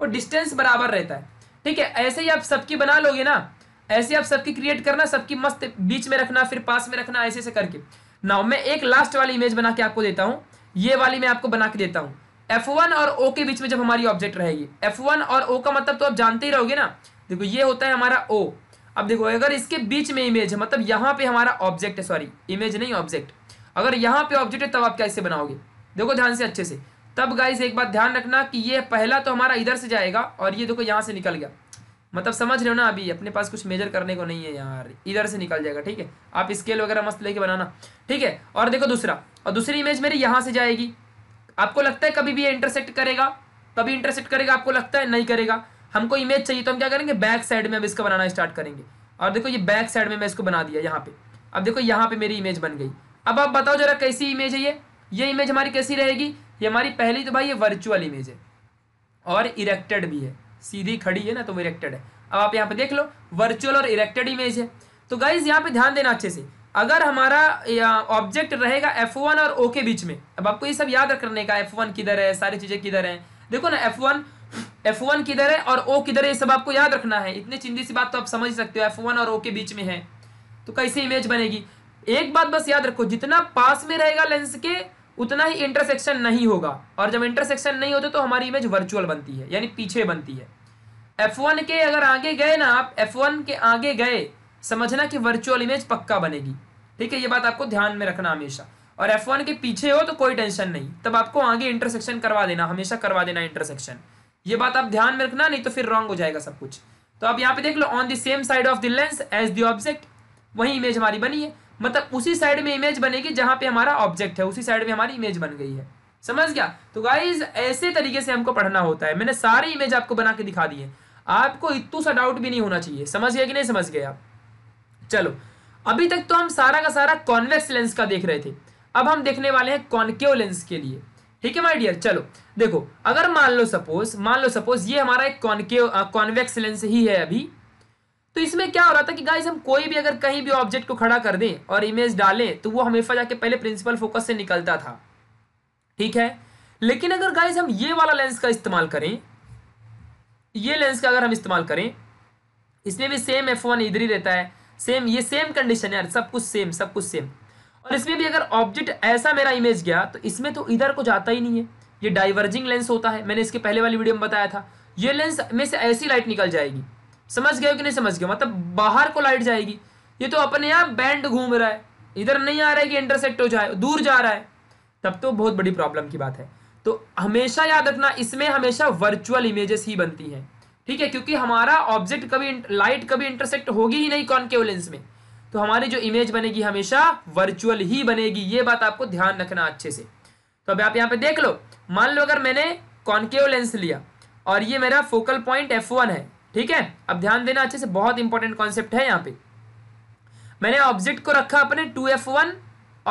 और डिस्टेंस बराबर रहता है ठीक है ऐसे ही आप सबकी बना लोगे ना ऐसे आप सबकी क्रिएट करना सबकी मस्त बीच में रखना फिर पास में रखना ऐसे ऐसे करके ना मैं एक लास्ट वाली इमेज बना के आपको देता हूँ ये वाली मैं आपको बना के देता हूँ F1 और O के बीच में जब हमारी ऑब्जेक्ट रहेगी F1 और O का मतलब तो आप जानते ही रहोगे ना देखो ये होता है हमारा O अब देखो अगर इसके बीच में इमेज है मतलब यहाँ पे हमारा ऑब्जेक्ट है सॉरी इमेज नहीं ऑब्जेक्ट अगर यहाँ पे ऑब्जेक्ट है तब आप कैसे बनाओगे देखो ध्यान से अच्छे से तब गाइस एक बात ध्यान रखना कि ये पहला तो हमारा इधर से जाएगा और ये देखो यहाँ से निकल गया मतलब समझ रहे हो ना अभी अपने पास कुछ मेजर करने को नहीं है यार इधर से निकल जाएगा ठीक है आप स्केल वगैरह मस्त लेके बनाना ठीक है और देखो दूसरा और दूसरी इमेज मेरी यहाँ से जाएगी आपको लगता है कभी भी ये इंटरसेक्ट करेगा कभी इंटरसेक्ट करेगा आपको लगता है नहीं करेगा हमको इमेज चाहिए तो हम क्या करेंगे बैक साइड में अब इसका बनाना स्टार्ट करेंगे और देखो ये बैक साइड में मैं इसको बना दिया यहाँ पे अब देखो यहाँ पे मेरी इमेज बन गई अब आप बताओ जरा कैसी इमेज है ये ये इमेज हमारी कैसी रहेगी ये हमारी पहली तो भाई ये वर्चुअल इमेज है और इरेक्टेड भी है सीधी खड़ी है ना तो इरेक्टेड है अब आप यहाँ पे देख लो वर्चुअल और इरेक्टेड इमेज है तो गाइज यहाँ पे ध्यान देना अच्छे से अगर हमारा ऑब्जेक्ट रहेगा एफ वन और ओ के बीच में अब आपको ये सब याद रखने का एफ वन किधर है सारी चीज़ें किधर है देखो ना एफ वन एफ वन किधर है और ओ किधर है ये सब आपको याद रखना है इतनी चिंदी सी बात तो आप समझ सकते हो एफ वन और ओ के बीच में है तो कैसे इमेज बनेगी एक बात बस याद रखो जितना पास में रहेगा लेंस के उतना ही इंटरसेक्शन नहीं होगा और जब इंटरसेक्शन नहीं होते तो हमारी इमेज वर्चुअल बनती है यानी पीछे बनती है एफ वन के अगर आगे गए ना आप एफ वन के आगे गए समझना कि वर्चुअल इमेज पक्का बनेगी ठीक है ये बात आपको ध्यान में रखना हमेशा और एफ वन के पीछे हो तो कोई टेंशन नहीं तब आपको आगे इंटरसेक्शन करवा देना हमेशा करवा देना इंटरसेक्शन ये बात आप ध्यान में रखना नहीं तो फिर रॉन्ग हो जाएगा सब कुछ तो आप यहाँ पे देख लो on the same side of the lens as the object वही इमेज हमारी बनी है मतलब उसी साइड में इमेज बनेगी जहाँ पे हमारा ऑब्जेक्ट है उसी साइड में हमारी इमेज बन गई है समझ गया तो गाइज ऐसे तरीके से हमको पढ़ना होता है मैंने सारी इमेज आपको बना के दिखा दी है आपको इतू सा डाउट भी नहीं होना चाहिए समझ गया कि नहीं समझ गए आप चलो अभी तक तो हम सारा का सारा कॉन्वेक्स लेंस का देख रहे थे अब हम देखने वाले हैं कॉन्केव लेंस के लिए ठीक है माय डियर चलो देखो अगर मान लो सपोज मान लो सपोज ये हमारा एक कॉन्केव कॉन्वेक्स लेंस ही है अभी तो इसमें क्या हो रहा था कि गाइज हम कोई भी अगर कहीं भी ऑब्जेक्ट को खड़ा कर दें और इमेज डालें तो वो हमेशा जाके पहले प्रिंसिपल फोकस से निकलता था ठीक है लेकिन अगर गाइज हम ये वाला लेंस का इस्तेमाल करें ये लेंस का अगर हम इस्तेमाल करें इसमें भी सेम एफ इधर ही रहता है सेम ये सेम कंडीशन है यार सब कुछ सेम सब कुछ सेम और इसमें भी अगर ऑब्जेक्ट ऐसा मेरा इमेज गया तो इसमें तो इधर को जाता ही नहीं है ये डाइवर्जिंग लेंस होता है मैंने इसके पहले वाली वीडियो में बताया था ये लेंस में से ऐसी लाइट निकल जाएगी समझ गए कि नहीं समझ गए मतलब बाहर को लाइट जाएगी ये तो अपने यहाँ बैंड घूम रहा है इधर नहीं आ रहा है कि इंटरसेक्ट हो जाए दूर जा रहा है तब तो बहुत बड़ी प्रॉब्लम की बात है तो हमेशा याद रखना इसमें हमेशा वर्चुअल इमेजेस ही बनती हैं ठीक है क्योंकि हमारा ऑब्जेक्ट कभी लाइट कभी इंटरसेक्ट होगी ही नहीं कॉन्केव लेंस में तो हमारी जो इमेज बनेगी हमेशा वर्चुअल ही बनेगी ये बात आपको ध्यान रखना अच्छे से तो अब आप यहाँ पे देख लो मान लो अगर मैंने कॉन्केव लेंस लिया और ये मेरा फोकल पॉइंट एफ वन है ठीक है अब ध्यान देना अच्छे से बहुत इंपॉर्टेंट कॉन्सेप्ट है यहाँ पे मैंने ऑब्जेक्ट को रखा अपने टू एफ वन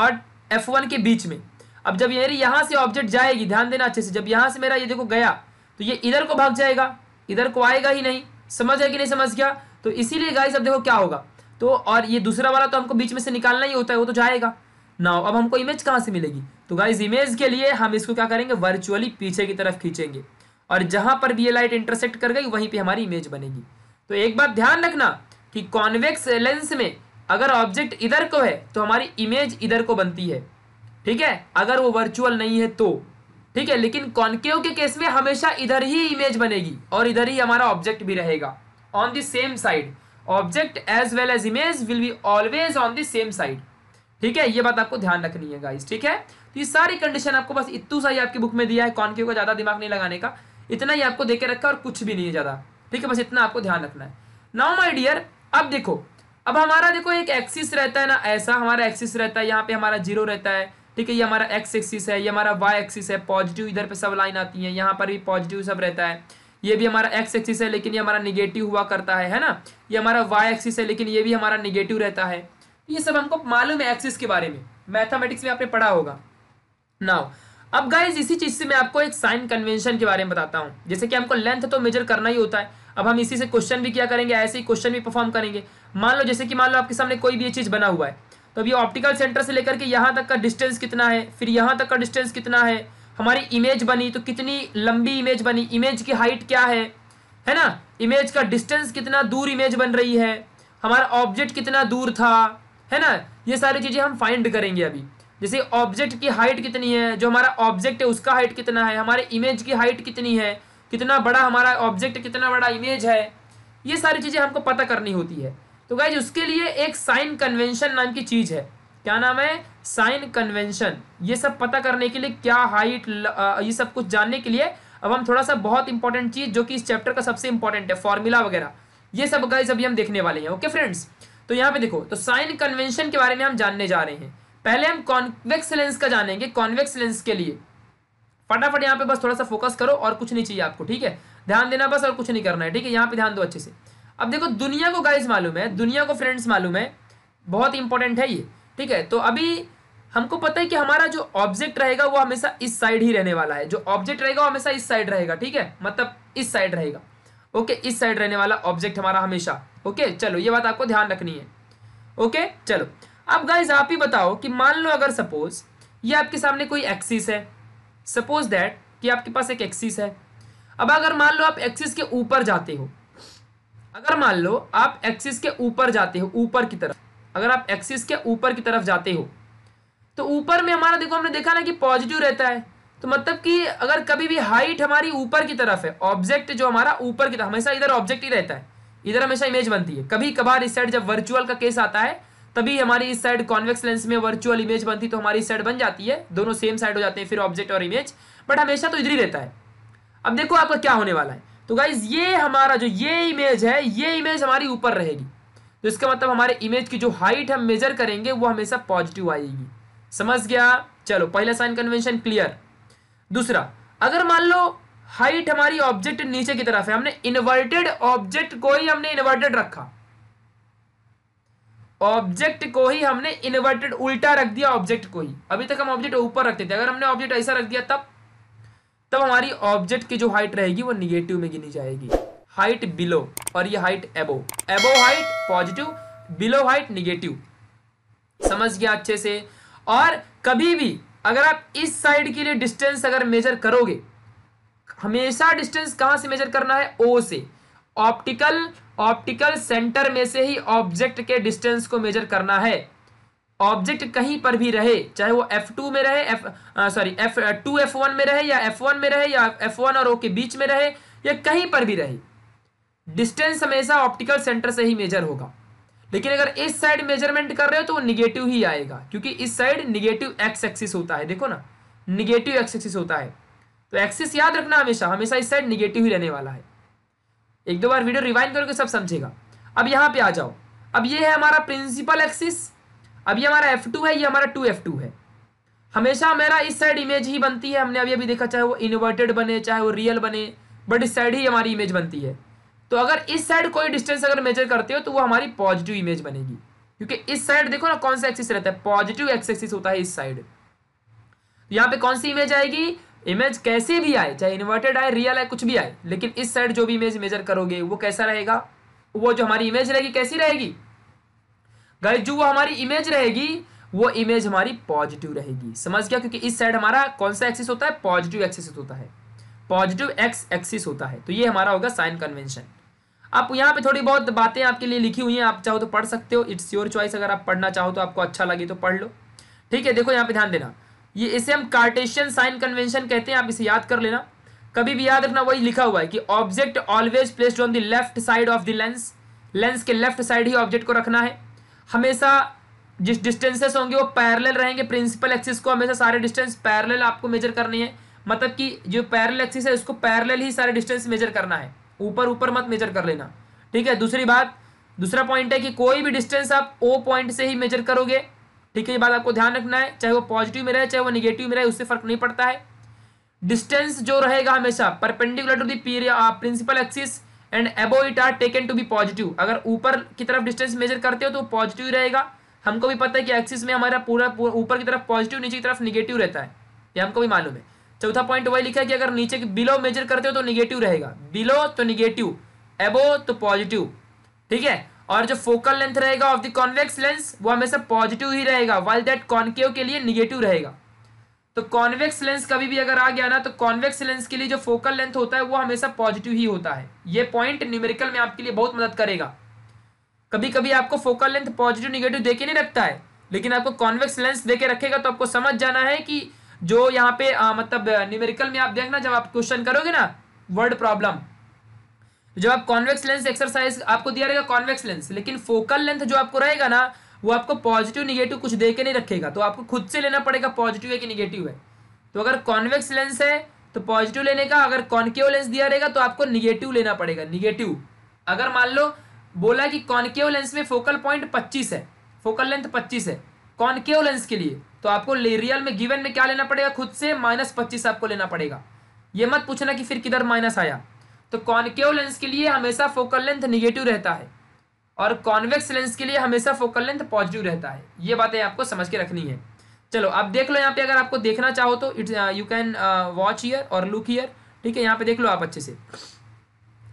और एफ वन के बीच में अब जब ये यहां से ऑब्जेक्ट जाएगी ध्यान देना अच्छे से जब यहाँ से मेरा ये देखो गया तो ये इधर को भाग जाएगा इधर को आएगा ही नहीं समझ आएगी कि नहीं समझ गया तो इसीलिए गाइस अब देखो क्या होगा तो और ये दूसरा वाला तो हमको बीच में से निकालना ही होता है वो तो जाएगा ना अब हमको इमेज कहाँ से मिलेगी तो गाइज इमेज के लिए हम इसको क्या करेंगे वर्चुअली पीछे की तरफ खींचेंगे और जहां पर भी ये लाइट इंटरसेक्ट कर गई वहीं पर हमारी इमेज बनेगी तो एक बात ध्यान रखना कि कॉन्वेक्स लेंस में अगर ऑब्जेक्ट इधर को है तो हमारी इमेज इधर को बनती है ठीक है अगर वो वर्चुअल नहीं है तो ठीक है लेकिन कॉन्केव के केस में हमेशा इधर ही इमेज बनेगी और इधर ही हमारा ऑब्जेक्ट भी रहेगा on the same side object as well as image will be always on the same side ठीक है ये बात आपको ध्यान रखनी है गाइस ठीक है तो ये सारी कंडीशन आपको बस इतू सा ही आपकी बुक में दिया है कॉन्क्यू को ज़्यादा दिमाग नहीं लगाने का इतना ही आपको देके रखा और कुछ भी नहीं है ज़्यादा ठीक है बस इतना आपको ध्यान रखना है नाउ माई डियर अब देखो अब हमारा देखो एक एक्सिस रहता है ना ऐसा हमारा एक्सिस रहता है यहाँ पे हमारा जीरो रहता है ठीक है ये हमारा एक्स एक्सिस है ये हमारा वाई एक्सिस है पॉजिटिव इधर पे सब लाइन आती है यहाँ पर भी पॉजिटिव सब रहता है ये भी हमारा एक्स एक्सिस है लेकिन ये हमारा निगेटिव हुआ करता है है ना ये हमारा वाई एक्सिस है लेकिन ये भी हमारा निगेटिव रहता है ये सब हमको मालूम है एक्सिस के बारे में मैथामेटिक्स में आपने पढ़ा होगा नाउ अब गाइज इसी चीज से मैं आपको एक साइन कन्वेंशन के बारे में बताता हूँ जैसे कि हमको लेंथ तो मेजर करना ही होता है अब हम इसी से क्वेश्चन भी क्या करेंगे ऐसे ही क्वेश्चन भी परफॉर्म करेंगे मान लो जैसे कि मान लो आपके सामने कोई भी ये चीज बना हुआ है तो अभी ऑप्टिकल सेंटर से लेकर के यहाँ तक का डिस्टेंस कितना है फिर यहाँ तक का डिस्टेंस कितना है हमारी इमेज बनी तो कितनी लंबी इमेज बनी इमेज की हाइट क्या है है ना इमेज का डिस्टेंस कितना दूर इमेज बन रही है हमारा ऑब्जेक्ट कितना दूर था है ना ये सारी चीज़ें हम फाइंड करेंगे अभी जैसे ऑब्जेक्ट की हाइट कितनी है जो हमारा ऑब्जेक्ट है उसका हाइट कितना है हमारे इमेज की हाइट कितनी है कितना बड़ा हमारा ऑब्जेक्ट कितना बड़ा इमेज है ये सारी चीज़ें हमको पता करनी होती है तो गाइज उसके लिए एक साइन कन्वेंशन नाम की चीज़ है क्या नाम है साइन कन्वेंशन ये सब पता करने के लिए क्या हाइट ये सब कुछ जानने के लिए अब हम थोड़ा सा बहुत इंपॉर्टेंट चीज जो कि इस चैप्टर का सबसे इंपॉर्टेंट है फॉर्मूला वगैरह ये सब गाइस अभी हम देखने वाले हैं ओके फ्रेंड्स तो यहाँ पे देखो तो साइन कन्वेंशन के बारे में हम जानने जा रहे हैं पहले हम कॉन्वेक्स लेंस का जानेंगे कॉन्वेक्स लेंस के लिए फटाफट यहाँ पे बस थोड़ा सा फोकस करो और कुछ नहीं चाहिए आपको ठीक है ध्यान देना बस और कुछ नहीं करना है ठीक है यहाँ पे ध्यान दो अच्छे से अब देखो दुनिया को गाइज मालूम है दुनिया को फ्रेंड्स मालूम है बहुत इंपॉर्टेंट है ये ठीक है तो अभी हमको पता है कि हमारा जो ऑब्जेक्ट रहेगा वो हमेशा इस साइड ही रहने वाला है जो ऑब्जेक्ट रहेगा वो हमेशा इस साइड रहेगा ठीक है मतलब इस साइड रहेगा ओके इस साइड रहने वाला ऑब्जेक्ट हमारा हमेशा ओके चलो ये बात आपको ध्यान रखनी है ओके चलो अब गाइज आप ही बताओ कि मान लो अगर सपोज ये आपके सामने कोई एक्सिस है सपोज दैट कि आपके पास एक एक्सिस है अब अगर मान लो आप एक्सिस के ऊपर जाते हो अगर मान लो आप एक्सिस के ऊपर जाते हो ऊपर की तरफ अगर आप एक्सिस के ऊपर की तरफ जाते हो तो ऊपर में हमारा देखो हमने देखा ना कि पॉजिटिव रहता है तो मतलब कि अगर कभी भी हाइट हमारी ऊपर की तरफ है ऑब्जेक्ट जो हमारा ऊपर की तरफ हमेशा इधर ऑब्जेक्ट ही रहता है इधर हमेशा इमेज बनती है कभी कभार इस साइड जब वर्चुअल का केस आता है तभी हमारी इस साइड कॉन्वेक्स लेंस में वर्चुअल इमेज बनती है तो हमारी साइड बन जाती है दोनों सेम साइड हो जाते हैं फिर ऑब्जेक्ट और इमेज बट हमेशा तो इधर ही रहता है अब देखो आपका क्या होने वाला है तो गाइज ये हमारा जो ये इमेज है ये इमेज हमारी ऊपर रहेगी तो इसका मतलब हमारे इमेज की जो हाइट हम मेजर करेंगे वो हमेशा पॉजिटिव आएगी समझ गया चलो पहला साइन कन्वेंशन क्लियर दूसरा अगर मान लो हाइट हमारी ऑब्जेक्ट नीचे की तरफ है हमने इन्वर्टेड ऑब्जेक्ट को ही हमने इन्वर्टेड रखा ऑब्जेक्ट को ही हमने इन्वर्टेड उल्टा रख दिया ऑब्जेक्ट को ही अभी तक हम ऑब्जेक्ट ऊपर रखते थे अगर हमने ऑब्जेक्ट ऐसा रख दिया तब तब हमारी ऑब्जेक्ट की जो हाइट रहेगी वो निगेटिव में गिनी जाएगी हाइट बिलो और ये height above above height positive below height negative समझ गया अच्छे से और कभी भी अगर आप इस साइड के लिए डिस्टेंस अगर मेजर करोगे हमेशा डिस्टेंस कहां से मेजर करना है ओ से ऑप्टिकल ऑप्टिकल सेंटर में से ही ऑब्जेक्ट के डिस्टेंस को मेजर करना है ऑब्जेक्ट कहीं पर भी रहे चाहे वो F2 में रहे F sorry F2 to F1 में रहे या F1 में रहे या F1 और O के बीच में रहे या कहीं पर भी रहे डिस्टेंस हमेशा ऑप्टिकल सेंटर से ही मेजर होगा लेकिन अगर इस साइड मेजरमेंट कर रहे हो तो वो निगेटिव ही आएगा क्योंकि इस साइड निगेटिव एक्स एक्सिस होता है देखो ना निगेटिव एक्स एक्सिस होता है तो एक्सिस याद रखना हमेशा हमेशा इस साइड निगेटिव ही रहने वाला है एक दो बार वीडियो रिवाइन करके सब समझेगा अब यहाँ पे आ जाओ अब ये है हमारा प्रिंसिपल एक्सिस अब ये हमारा एफ टू है ये हमारा टू एफ टू है हमेशा मेरा इस साइड इमेज ही बनती है हमने अभी अभी देखा चाहे वो इन्वर्टेड बने चाहे वो रियल बने बट इस साइड ही हमारी इमेज बनती है तो अगर इस साइड कोई डिस्टेंस अगर मेजर करते हो तो वो हमारी पॉजिटिव इमेज बनेगी क्योंकि इस साइड देखो ना कौन सा एक्सिस रहता है पॉजिटिव एक्सेसिस होता है इस साइड तो यहाँ पे कौन सी इमेज आएगी इमेज कैसे भी आए चाहे इन्वर्टेड आए रियल आए कुछ भी आए लेकिन इस साइड जो भी इमेज मेजर करोगे वो कैसा रहेगा वो जो हमारी इमेज रहेगी कैसी रहेगी गाइस जो वो हमारी इमेज रहेगी वो इमेज हमारी पॉजिटिव रहेगी समझ गया क्योंकि इस साइड हमारा कौन सा एक्सिस होता है पॉजिटिव एक्सिस होता है पॉजिटिव एक्स एक्सिस होता है तो ये हमारा होगा साइन कन्वेंशन आप यहाँ पे थोड़ी बहुत बातें आपके लिए लिखी हुई हैं आप चाहो तो पढ़ सकते हो इट्स योर चॉइस अगर आप पढ़ना चाहो तो आपको अच्छा लगे तो पढ़ लो ठीक है देखो यहाँ पे ध्यान देना ये इसे हम कार्टेशियन साइन कन्वेंशन कहते हैं आप इसे याद कर लेना कभी भी याद रखना वही लिखा हुआ है कि object always placed on the left side of the lens lens के लेफ्ट साइड ही ऑब्जेक्ट को रखना है हमेशा जिस डिस्टेंसेस होंगे वो पैरेलल रहेंगे प्रिंसिपल एक्सिस को हमेशा सारे डिस्टेंस पैरेलल आपको मेजर करनी है मतलब कि जो पैरेलल एक्सिस है उसको पैरेलल ही सारे डिस्टेंस मेजर करना है ऊपर ऊपर मत मेजर कर लेना ठीक है दूसरी बात दूसरा पॉइंट है कि कोई भी डिस्टेंस आप ओ पॉइंट से ही मेजर करोगे ठीक है ये बात आपको ध्यान रखना है चाहे वो पॉजिटिव में रहे चाहे वो निगेटिव में रहे उससे फर्क नहीं पड़ता है डिस्टेंस जो रहेगा हमेशा perpendicular to principal axis and above it are taken to be positive अगर ऊपर की तरफ डिस्टेंस मेजर करते हो तो पॉजिटिव रहेगा हमको भी पता है कि एक्सिस में हमारा पूरा ऊपर की तरफ पॉजिटिव नीचे की तरफ निगेटिव रहता है ये हमको भी मालूम है चौथा पॉइंट वही लिखा है कि अगर नीचे बिलो मेजर करते हो तो निगेटिव रहेगा बिलो तो निगेटिव एबो तो पॉजिटिव ठीक है और जो फोकल लेंथ रहेगा ऑफ द कॉन्वेक्स लेंस वो हमेशा पॉजिटिव ही रहेगा वाइल दैट कॉन्केव के लिए निगेटिव रहेगा तो कॉन्वेक्स लेंस कभी भी अगर आ गया ना तो कॉन्वेक्स लेंस के लिए जो फोकल लेंथ होता है वो हमेशा पॉजिटिव ही होता है ये पॉइंट न्यूमेरिकल में आपके लिए बहुत मदद करेगा कभी कभी आपको फोकल लेंथ पॉजिटिव निगेटिव देके नहीं रखता है लेकिन आपको कॉन्वेक्स लेंस देके रखेगा तो आपको समझ जाना है कि जो यहाँ पे आ, मतलब न्यूमेरिकल में आप देखना जब आप क्वेश्चन करोगे ना वर्ड प्रॉब्लम जब आप कॉन्वेक्स लेंस एक्सरसाइज आपको दिया रहेगा कॉन्वेक्स लेंस लेकिन फोकल लेंथ जो आपको रहेगा ना वो आपको पॉजिटिव निगेटिव कुछ दे के नहीं रखेगा तो आपको खुद से लेना पड़ेगा पॉजिटिव है कि निगेटिव है तो अगर कॉन्वेक्स लेंस है तो पॉजिटिव लेने का अगर कॉन्केव लेंस दिया रहेगा तो आपको निगेटिव लेना पड़ेगा निगेटिव अगर मान लो बोला कि कॉन्केव लेंस में फोकल पॉइंट पच्चीस है फोकल लेंथ पच्चीस है कॉन्केव लेंस के लिए तो आपको रियल में गिवन में क्या लेना पड़ेगा खुद से माइनस पच्चीस आपको लेना पड़ेगा ये मत पूछना कि फिर किधर माइनस आया तो कॉन्केव लेंस के लिए हमेशा फोकल लेंथ निगेटिव रहता है और कॉन्वेक्स लेंस के लिए हमेशा फोकल लेंथ पॉजिटिव रहता है ये बातें आपको समझ के रखनी है चलो आप देख लो यहाँ पे अगर आपको देखना चाहो तो it you can watch here और लुक ईयर ठीक है यहाँ पे देख लो आप अच्छे से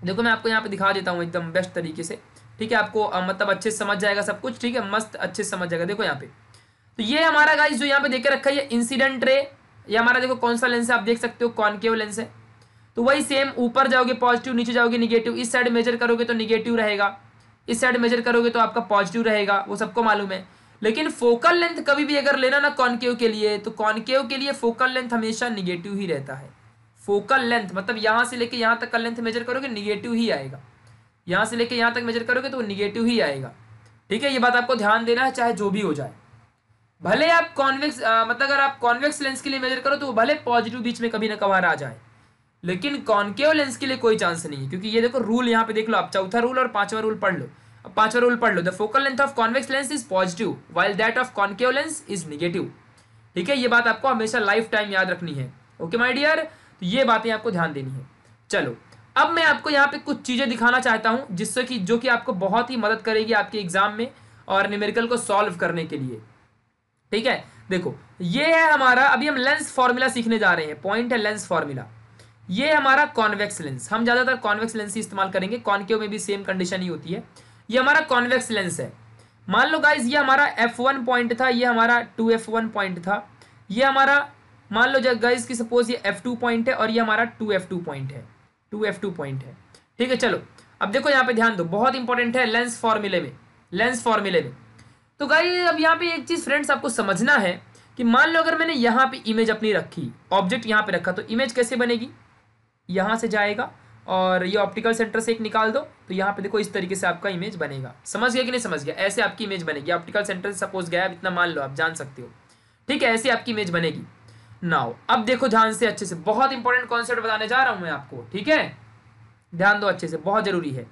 देखो मैं आपको यहाँ पे दिखा देता हूँ एकदम बेस्ट तरीके से ठीक है आपको uh, मतलब अच्छे से समझ जाएगा सब कुछ ठीक है मस्त अच्छे से समझ जाएगा देखो यहाँ पे तो ये हमारा गाइस जो यहाँ पे देकर रखा है ये इंसिडेंट रे ये हमारा देखो कौन सा लेंस है आप देख सकते हो कॉनकेव लेंस है तो वही सेम ऊपर जाओगे पॉजिटिव नीचे जाओगे निगेटिव इस साइड मेजर करोगे तो निगेटिव रहेगा इस साइड मेजर करोगे तो आपका पॉजिटिव रहेगा वो सबको मालूम है लेकिन फोकल लेंथ कभी भी अगर लेना ना कॉनकेव के लिए तो कॉनकेव के लिए फोकल लेंथ हमेशा निगेटिव ही रहता है फोकल लेंथ मतलब यहाँ से लेके यहाँ तक का लेंथ मेजर करोगे निगेटिव ही आएगा यहाँ से लेके यहाँ तक मेजर करोगे तो वो निगेटिव ही आएगा ठीक है ये बात आपको ध्यान देना है चाहे जो भी हो जाए भले आप कॉन्वेक्स मतलब अगर आप कॉन्वेक्स लेंस के लिए मेजर करो तो वो भले पॉजिटिव बीच में कभी ना कभार आ जाए लेकिन कॉन्केव लेंस के लिए कोई चांस नहीं है क्योंकि ये देखो रूल यहाँ पे देख लो आप चौथा रूल और पांचवा रूल पढ़ लो पांचवा रूल पढ़ लो the focal length of convex lens is positive while that of concave lens is negative ठीक है ये बात आपको हमेशा लाइफ टाइम याद रखनी है ओके माई डियर तो ये बातें आपको ध्यान देनी है चलो अब मैं आपको यहाँ पे कुछ चीज़ें दिखाना चाहता हूँ जिससे कि जो कि आपको बहुत ही मदद करेगी आपके एग्जाम में और न्यूमेरिकल को सॉल्व करने के लिए ठीक है देखो ये है हमारा अभी हम लेंस फॉर्मूला सीखने जा रहे हैं पॉइंट है लेंस फॉर्मूला ये हमारा कॉन्वेक्स लेंस हम ज़्यादातर कॉन्वेक्स लेंस ही इस्तेमाल करेंगे कॉनकेव में भी सेम कंडीशन ही होती है ये हमारा कॉन्वेक्स लेंस है मान लो गाइज ये हमारा एफ वन पॉइंट था ये हमारा टू एफ वन पॉइंट था ये हमारा मान लो गाइज की सपोज ये एफ टू पॉइंट है और ये हमारा टू एफ टू पॉइंट है टू एफ टू पॉइंट है ठीक है चलो अब देखो यहाँ पे ध्यान दो बहुत इंपॉर्टेंट है लेंस फॉर्मूले में लेंस फॉर्मूले में तो गाई अब यहाँ पे एक चीज़ फ्रेंड्स आपको समझना है कि मान लो अगर मैंने यहाँ पे इमेज अपनी रखी ऑब्जेक्ट यहाँ पे रखा तो इमेज कैसे बनेगी यहाँ से जाएगा और ये ऑप्टिकल सेंटर से एक निकाल दो तो यहाँ पे देखो इस तरीके से आपका इमेज बनेगा समझ गया कि नहीं समझ गया ऐसे आपकी इमेज बनेगी ऑप्टिकल सेंटर से सपोज गया इतना मान लो आप जान सकते हो ठीक है ऐसे आपकी इमेज बनेगी नाउ अब देखो ध्यान से अच्छे से बहुत इंपॉर्टेंट कॉन्सेप्ट बताने जा रहा हूँ मैं आपको ठीक है ध्यान दो अच्छे से बहुत जरूरी है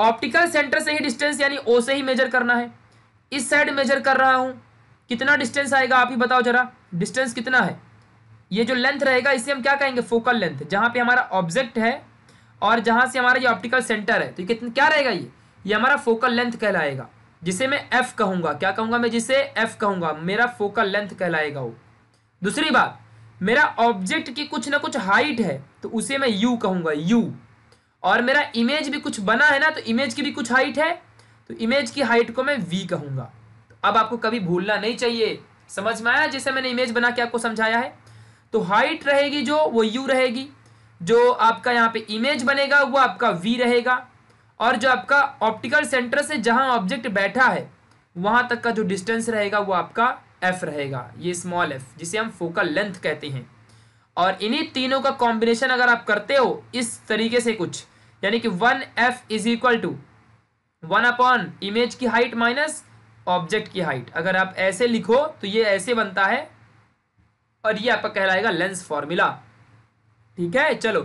ऑप्टिकल सेंटर से ही डिस्टेंस यानी ओ से ही मेजर करना है इस साइड मेजर कर रहा हूँ कितना डिस्टेंस आएगा आप ही बताओ जरा डिस्टेंस कितना है ये जो लेंथ रहेगा इसे हम क्या कहेंगे फोकल लेंथ जहाँ पे हमारा ऑब्जेक्ट है और जहाँ से हमारा ये ऑप्टिकल सेंटर है तो कितना क्या रहेगा ये ये हमारा फोकल लेंथ कहलाएगा जिसे मैं एफ कहूँगा क्या कहूँगा मैं जिसे एफ कहूँगा मेरा फोकल लेंथ कहलाएगा वो दूसरी बात मेरा ऑब्जेक्ट की कुछ ना कुछ हाइट है तो उसे मैं यू कहूँगा यू और मेरा इमेज भी कुछ बना है ना तो इमेज की भी कुछ हाइट है तो इमेज की हाइट को मैं वी कहूंगा तो अब आपको कभी भूलना नहीं चाहिए समझ में आया जैसे मैंने इमेज बना के आपको समझाया है तो हाइट रहेगी जो वो यू रहेगी जो आपका यहाँ पे इमेज बनेगा वो आपका वी रहेगा और जो आपका ऑप्टिकल सेंटर से जहां ऑब्जेक्ट बैठा है वहां तक का जो डिस्टेंस रहेगा वो आपका एफ रहेगा ये स्मॉल एफ जिसे हम फोकल लेंथ कहते हैं और इन्हीं तीनों का कॉम्बिनेशन अगर आप करते हो इस तरीके से कुछ यानी कि one F is equal to one upon image की हाइट माइनस ऑब्जेक्ट की हाइट अगर आप ऐसे लिखो तो ये ऐसे बनता है और ये आपका कहलाएगा लेंस फॉर्मूला ठीक है चलो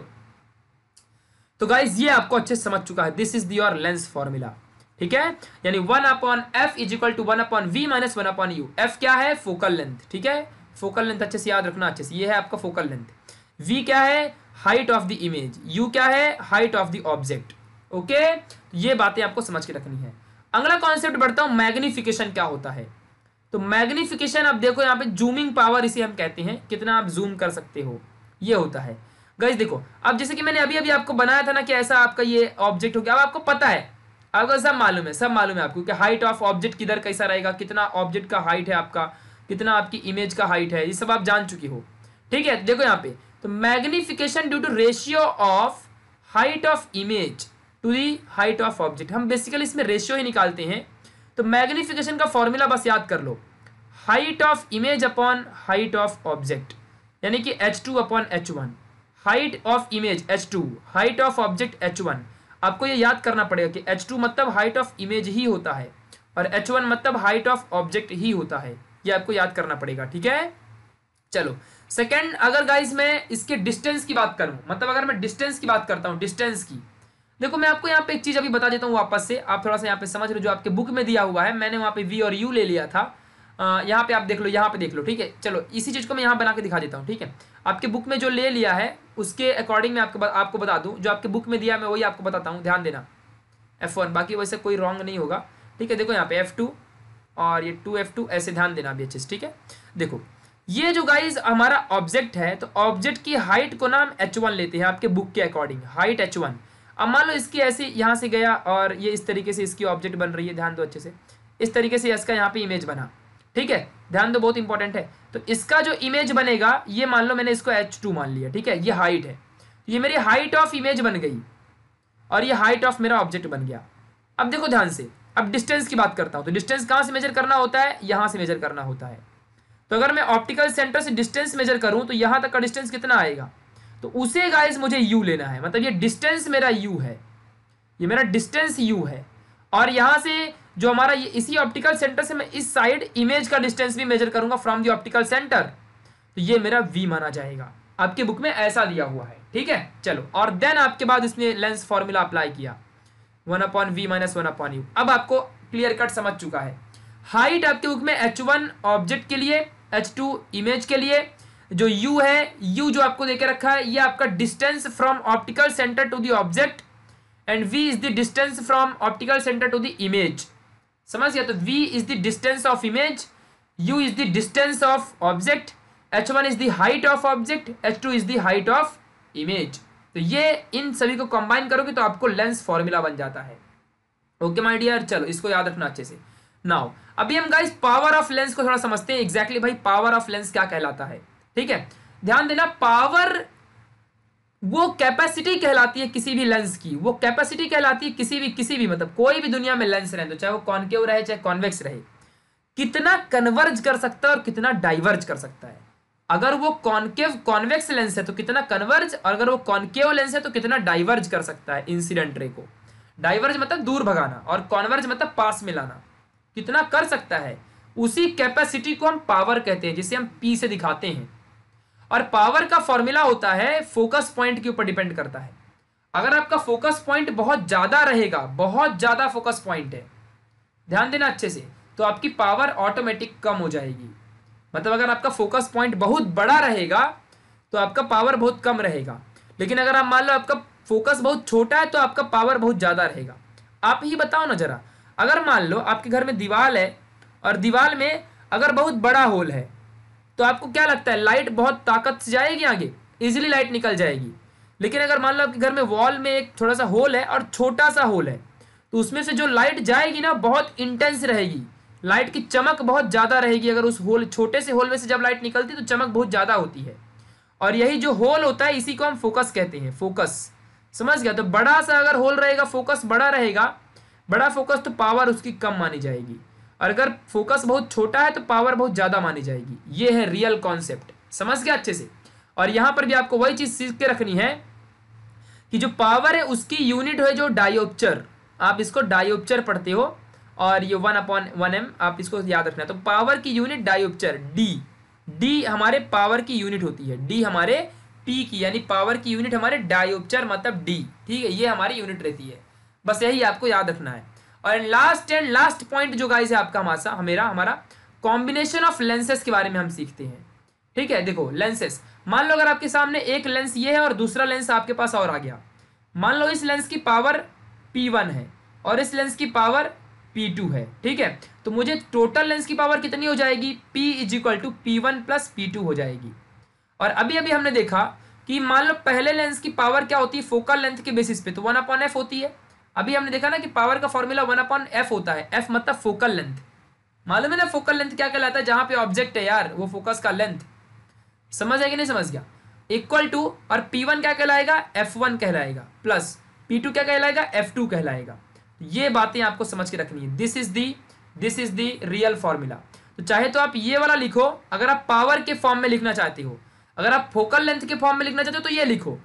तो गाइज ये आपको अच्छे समझ चुका है this is the lens formula ठीक है यानी one upon F is equal to one upon V minus one upon U F क्या है फोकल लेंथ ठीक है फोकल लेंथ अच्छे से याद रखना अच्छे से ये है आपका फोकल लेंथ वी क्या है height of the image U क्या है height of the object okay तो ये बातें आपको समझ के रखनी है अगला कॉन्सेप्ट बढ़ता हूं मैग्निफिकेशन क्या होता है तो मैग्निफिकेशन आप देखो यहाँ पे जूमिंग पावर इसे हम कहते हैं कितना आप जूम कर सकते हो ये होता है गैस देखो अब जैसे कि मैंने अभी अभी आपको बनाया था ना कि ऐसा आपका ये ऑब्जेक्ट हो गया अब आपको पता है आपको सब मालूम है सब मालूम है आपको कि हाइट ऑफ ऑब्जेक्ट किधर कैसा रहेगा कितना ऑब्जेक्ट का हाइट है आपका कितना आपकी इमेज का हाइट है ये सब आप जान चुकी हो ठीक है देखो यहाँ पे तो magnification due to ratio of height of image to the height of object हम बेसिकली इसमें रेशियो ही निकालते हैं तो मैग्निफिकेशन का फॉर्मूला बस याद कर लो height of image upon height of object यानी कि H two upon H one height of image H two height of object H one आपको ये याद करना पड़ेगा कि एच टू मतलब हाइट ऑफ इमेज ही होता है और एच वन मतलब हाइट ऑफ ऑब्जेक्ट ही होता है ये आपको याद करना पड़ेगा ठीक है चलो सेकेंड अगर गाइज मैं इसके डिस्टेंस की बात करूं मतलब अगर मैं डिस्टेंस की बात करता हूँ डिस्टेंस की देखो मैं आपको यहाँ पे एक चीज़ अभी बता देता हूँ वापस से आप थोड़ा सा यहाँ पे समझ लो जो आपके बुक में दिया हुआ है मैंने वहाँ पे वी और यू ले लिया था यहाँ पे आप देख लो यहाँ पे देख लो ठीक है चलो इसी चीज़ को मैं यहाँ बना के दिखा देता हूँ ठीक है आपके बुक में जो ले लिया है उसके अकॉर्डिंग मैं आपको आपको बता दूँ जो आपके बुक में दिया है मैं वही आपको बताता हूँ ध्यान देना एफ वन बाकी वैसे कोई रॉन्ग नहीं होगा ठीक है देखो यहाँ पे एफ टू और ये टू एफ टू ऐसे ध्यान देना अभी अच्छे से ठीक है देखो ये जो गाइज हमारा ऑब्जेक्ट है तो ऑब्जेक्ट की हाइट को ना हम एच वन लेते हैं आपके बुक के अकॉर्डिंग हाइट एच वन अब मान लो इसकी ऐसी यहाँ से गया और ये इस तरीके से इसकी ऑब्जेक्ट बन रही है ध्यान दो अच्छे से इस तरीके से इसका यहाँ पे इमेज बना ठीक है ध्यान दो बहुत इंपॉर्टेंट है तो इसका जो इमेज बनेगा ये मान लो मैंने इसको एच टू मान लिया ठीक है ये हाइट है तो ये मेरी हाइट ऑफ इमेज बन गई और ये हाइट ऑफ मेरा ऑब्जेक्ट बन गया अब देखो ध्यान से अब डिस्टेंस की बात करता हूँ तो डिस्टेंस कहाँ से मेजर करना होता है यहाँ से मेजर करना होता है तो अगर मैं ऑप्टिकल सेंटर से डिस्टेंस मेजर करूँ तो यहाँ तक का डिस्टेंस कितना आएगा तो उसे गाइस मुझे यू लेना है मतलब ये डिस्टेंस मेरा यू है ये मेरा डिस्टेंस यू है और यहाँ से जो हमारा ये इसी ऑप्टिकल सेंटर से मैं इस साइड इमेज का डिस्टेंस भी मेजर करूंगा फ्रॉम दी ऑप्टिकल सेंटर तो ये मेरा वी माना जाएगा आपके बुक में ऐसा दिया हुआ है ठीक है चलो और देन आपके बाद इसने लेंस फॉर्मूला अप्लाई किया one upon V minus one upon U अब आपको क्लियर कट समझ चुका है हाइट आपके बुक में एच वन ऑब्जेक्ट के लिए एच टू इमेज के लिए जो यू है यू जो आपको देकर रखा है ये आपका distance from optical centre to the object and V is the distance from optical centre to the image समझ गया तो V is the distance of image U is the distance of object H one is the height of object H two is the height of image तो ये इन सभी को combine करोगे तो आपको लेंस फॉर्मूला बन जाता है ओके माय डियर चलो इसको याद रखना अच्छे से नाउ अभी हम गाइस पावर ऑफ लेंस को थोड़ा समझते हैं एग्जैक्टली exactly भाई पावर ऑफ लेंस क्या कहलाता है ठीक है ध्यान देना पावर वो कैपेसिटी कहलाती है किसी भी लेंस की वो कैपेसिटी कहलाती है किसी भी किसी भी मतलब कोई भी दुनिया में लेंस रहे तो चाहे वो कॉन्केव रहे चाहे कॉन्वेक्स रहे कितना कन्वर्ज कर सकता है और कितना डाइवर्ज कर सकता है अगर वो कॉन्केव कॉन्वेक्स लेंस है तो कितना कन्वर्ज और अगर वो कॉन्केव लेंस है तो कितना डाइवर्ज कर सकता है इंसिडेंट रे को डाइवर्ज मतलब दूर भगाना और कॉन्वर्ज मतलब पास में लाना कितना कर सकता है उसी कैपेसिटी को हम पावर कहते हैं जिसे हम पी से दिखाते हैं और पावर का फॉर्मूला होता है फोकस पॉइंट के ऊपर डिपेंड करता है अगर आपका फोकस पॉइंट बहुत ज़्यादा रहेगा बहुत ज़्यादा फोकस पॉइंट है ध्यान देना अच्छे से तो आपकी पावर ऑटोमेटिक कम हो जाएगी मतलब अगर आपका फोकस पॉइंट बहुत बड़ा रहेगा तो आपका पावर बहुत कम रहेगा लेकिन अगर आप मान लो आपका फोकस बहुत छोटा है तो आपका पावर बहुत ज़्यादा रहेगा आप ही बताओ ना ज़रा अगर मान लो आपके घर में दीवाल है और दीवाल में अगर बहुत बड़ा होल है तो आपको क्या लगता है लाइट बहुत ताकत से जाएगी आगे इजिली लाइट निकल जाएगी लेकिन अगर मान लो आपके घर में वॉल में एक थोड़ा सा होल है और छोटा सा होल है तो उसमें से जो लाइट जाएगी ना बहुत इंटेंस रहेगी लाइट की चमक बहुत ज़्यादा रहेगी अगर उस होल छोटे से होल में से जब लाइट निकलती है तो चमक बहुत ज़्यादा होती है और यही जो होल होता है इसी को हम फोकस कहते हैं फोकस समझ गया तो बड़ा सा अगर होल रहेगा फोकस बड़ा रहेगा बड़ा फोकस तो पावर उसकी कम मानी जाएगी और अगर फोकस बहुत छोटा है तो पावर बहुत ज़्यादा मानी जाएगी ये है रियल कॉन्सेप्ट समझ गया अच्छे से और यहां पर भी आपको वही चीज़ सीख के रखनी है कि जो पावर है उसकी यूनिट है जो डायोप्चर आप इसको डायोप्चर पढ़ते हो और ये वन अपॉन वन एम आप इसको याद रखना तो पावर की यूनिट डायोप्चर डी डी हमारे पावर की यूनिट होती है डी हमारे पी की यानी पावर की यूनिट हमारे डायोप्चर मतलब डी ठीक है ये हमारी यूनिट रहती है बस यही आपको याद रखना है और लास्ट एंड लास्ट पॉइंट जो गाइज है आपका हमारा हमेरा हमारा कॉम्बिनेशन ऑफ लेंसेस के बारे में हम सीखते हैं ठीक है देखो लेंसेस मान लो अगर आपके सामने एक लेंस ये है और दूसरा लेंस आपके पास और आ गया मान लो इस लेंस की पावर पी है और इस लेंस की पावर P2 है ठीक है तो मुझे टोटल लेंस की पावर कितनी हो जाएगी P is equal to P one plus P two हो जाएगी और अभी अभी हमने देखा कि मान लो पहले लेंस की पावर क्या होती है फोकल लेंथ के बेसिस पे तो वन अपॉन एफ होती है अभी हमने देखा ना कि पावर का फॉर्मूला वन अपॉन एफ होता है एफ मतलब फोकल लेंथ मालूम है ना फोकल लेंथ क्या कहलाता है जहां पे ऑब्जेक्ट है यार वो फोकस का लेंथ समझ आया कि नहीं समझ गया इक्वल टू और पी वन क्या कहलाएगा एफ वन कहलाएगा प्लस पी टू क्या कहलाएगा एफ टू कहलाएगा ये बातें आपको समझ के रखनी है this is the this is the real formula तो चाहे तो आप ये वाला लिखो अगर आप पावर के फॉर्म में लिखना चाहते हो अगर आप फोकल लेंथ के फॉर्म में लिखना चाहते हो तो ये लिखो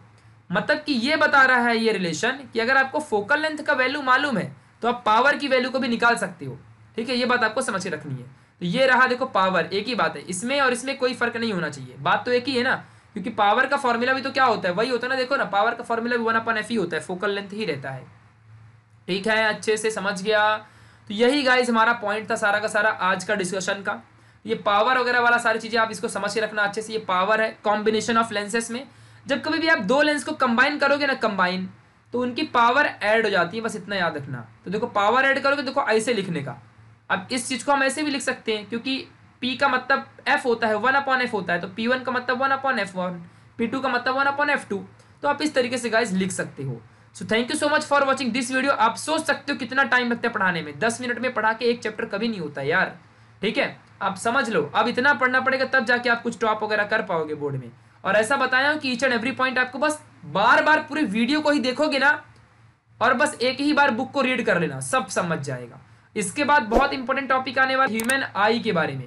मतलब कि ये बता रहा है ये रिलेशन कि अगर आपको फोकल लेंथ का वैल्यू मालूम है तो आप पावर की वैल्यू को भी निकाल सकते हो ठीक है ये बात आपको समझ के रखनी है तो ये रहा देखो पावर एक ही बात है इसमें और इसमें कोई फर्क नहीं होना चाहिए बात तो एक ही है ना क्योंकि पावर का फॉर्मूला भी तो क्या होता है वही होता है ना देखो ना पावर का फॉर्मूला भी वन अपन एफ ही होता है फोकल लेंथ ही रहता है ठीक है अच्छे से समझ गया तो यही गाइज हमारा पॉइंट था सारा का सारा आज का डिस्कशन का ये पावर वगैरह वाला सारी चीज़ें आप इसको समझ के रखना अच्छे से ये पावर है कॉम्बिनेशन ऑफ लेंसेस में जब कभी भी आप दो लेंस को कंबाइन करोगे ना कंबाइन तो उनकी पावर ऐड हो जाती है बस इतना याद रखना तो देखो पावर ऐड करोगे देखो ऐसे लिखने का अब इस चीज़ को हम ऐसे भी लिख सकते हैं क्योंकि पी का मतलब एफ होता है वन अपॉन एफ होता है तो पी वन का मतलब one upon F one P two का मतलब वन अपॉन एफ टू तो आप इस तरीके से गाइज लिख सकते हो so thank you so much for watching this video आप सोच सकते हो कितना टाइम लगता है पढ़ाने में दस मिनट में पढ़ा के एक चैप्टर कभी नहीं होता यार ठीक है आप समझ लो अब इतना पढ़ना पड़ेगा तब जाके आप कुछ टॉप वगैरह कर पाओगे बोर्ड में और ऐसा बताया हूं कि ईच एंड एवरी पॉइंट आपको बस बार बार पूरे वीडियो को ही देखोगे ना और बस एक ही बार बुक को रीड कर लेना सब समझ जाएगा इसके बाद बहुत इंपॉर्टेंट टॉपिक आने वाला ह्यूमन आई के बारे में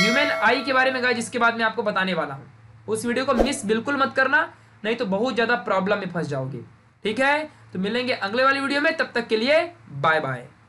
ह्यूमन आई के बारे में गाय जिसके बाद मैं आपको बताने वाला हूँ उस वीडियो को मिस बिल्कुल मत करना नहीं तो बहुत ज़्यादा प्रॉब्लम में फंस जाओगे ठीक है तो मिलेंगे अगले वाली वीडियो में तब तक के लिए बाय बाय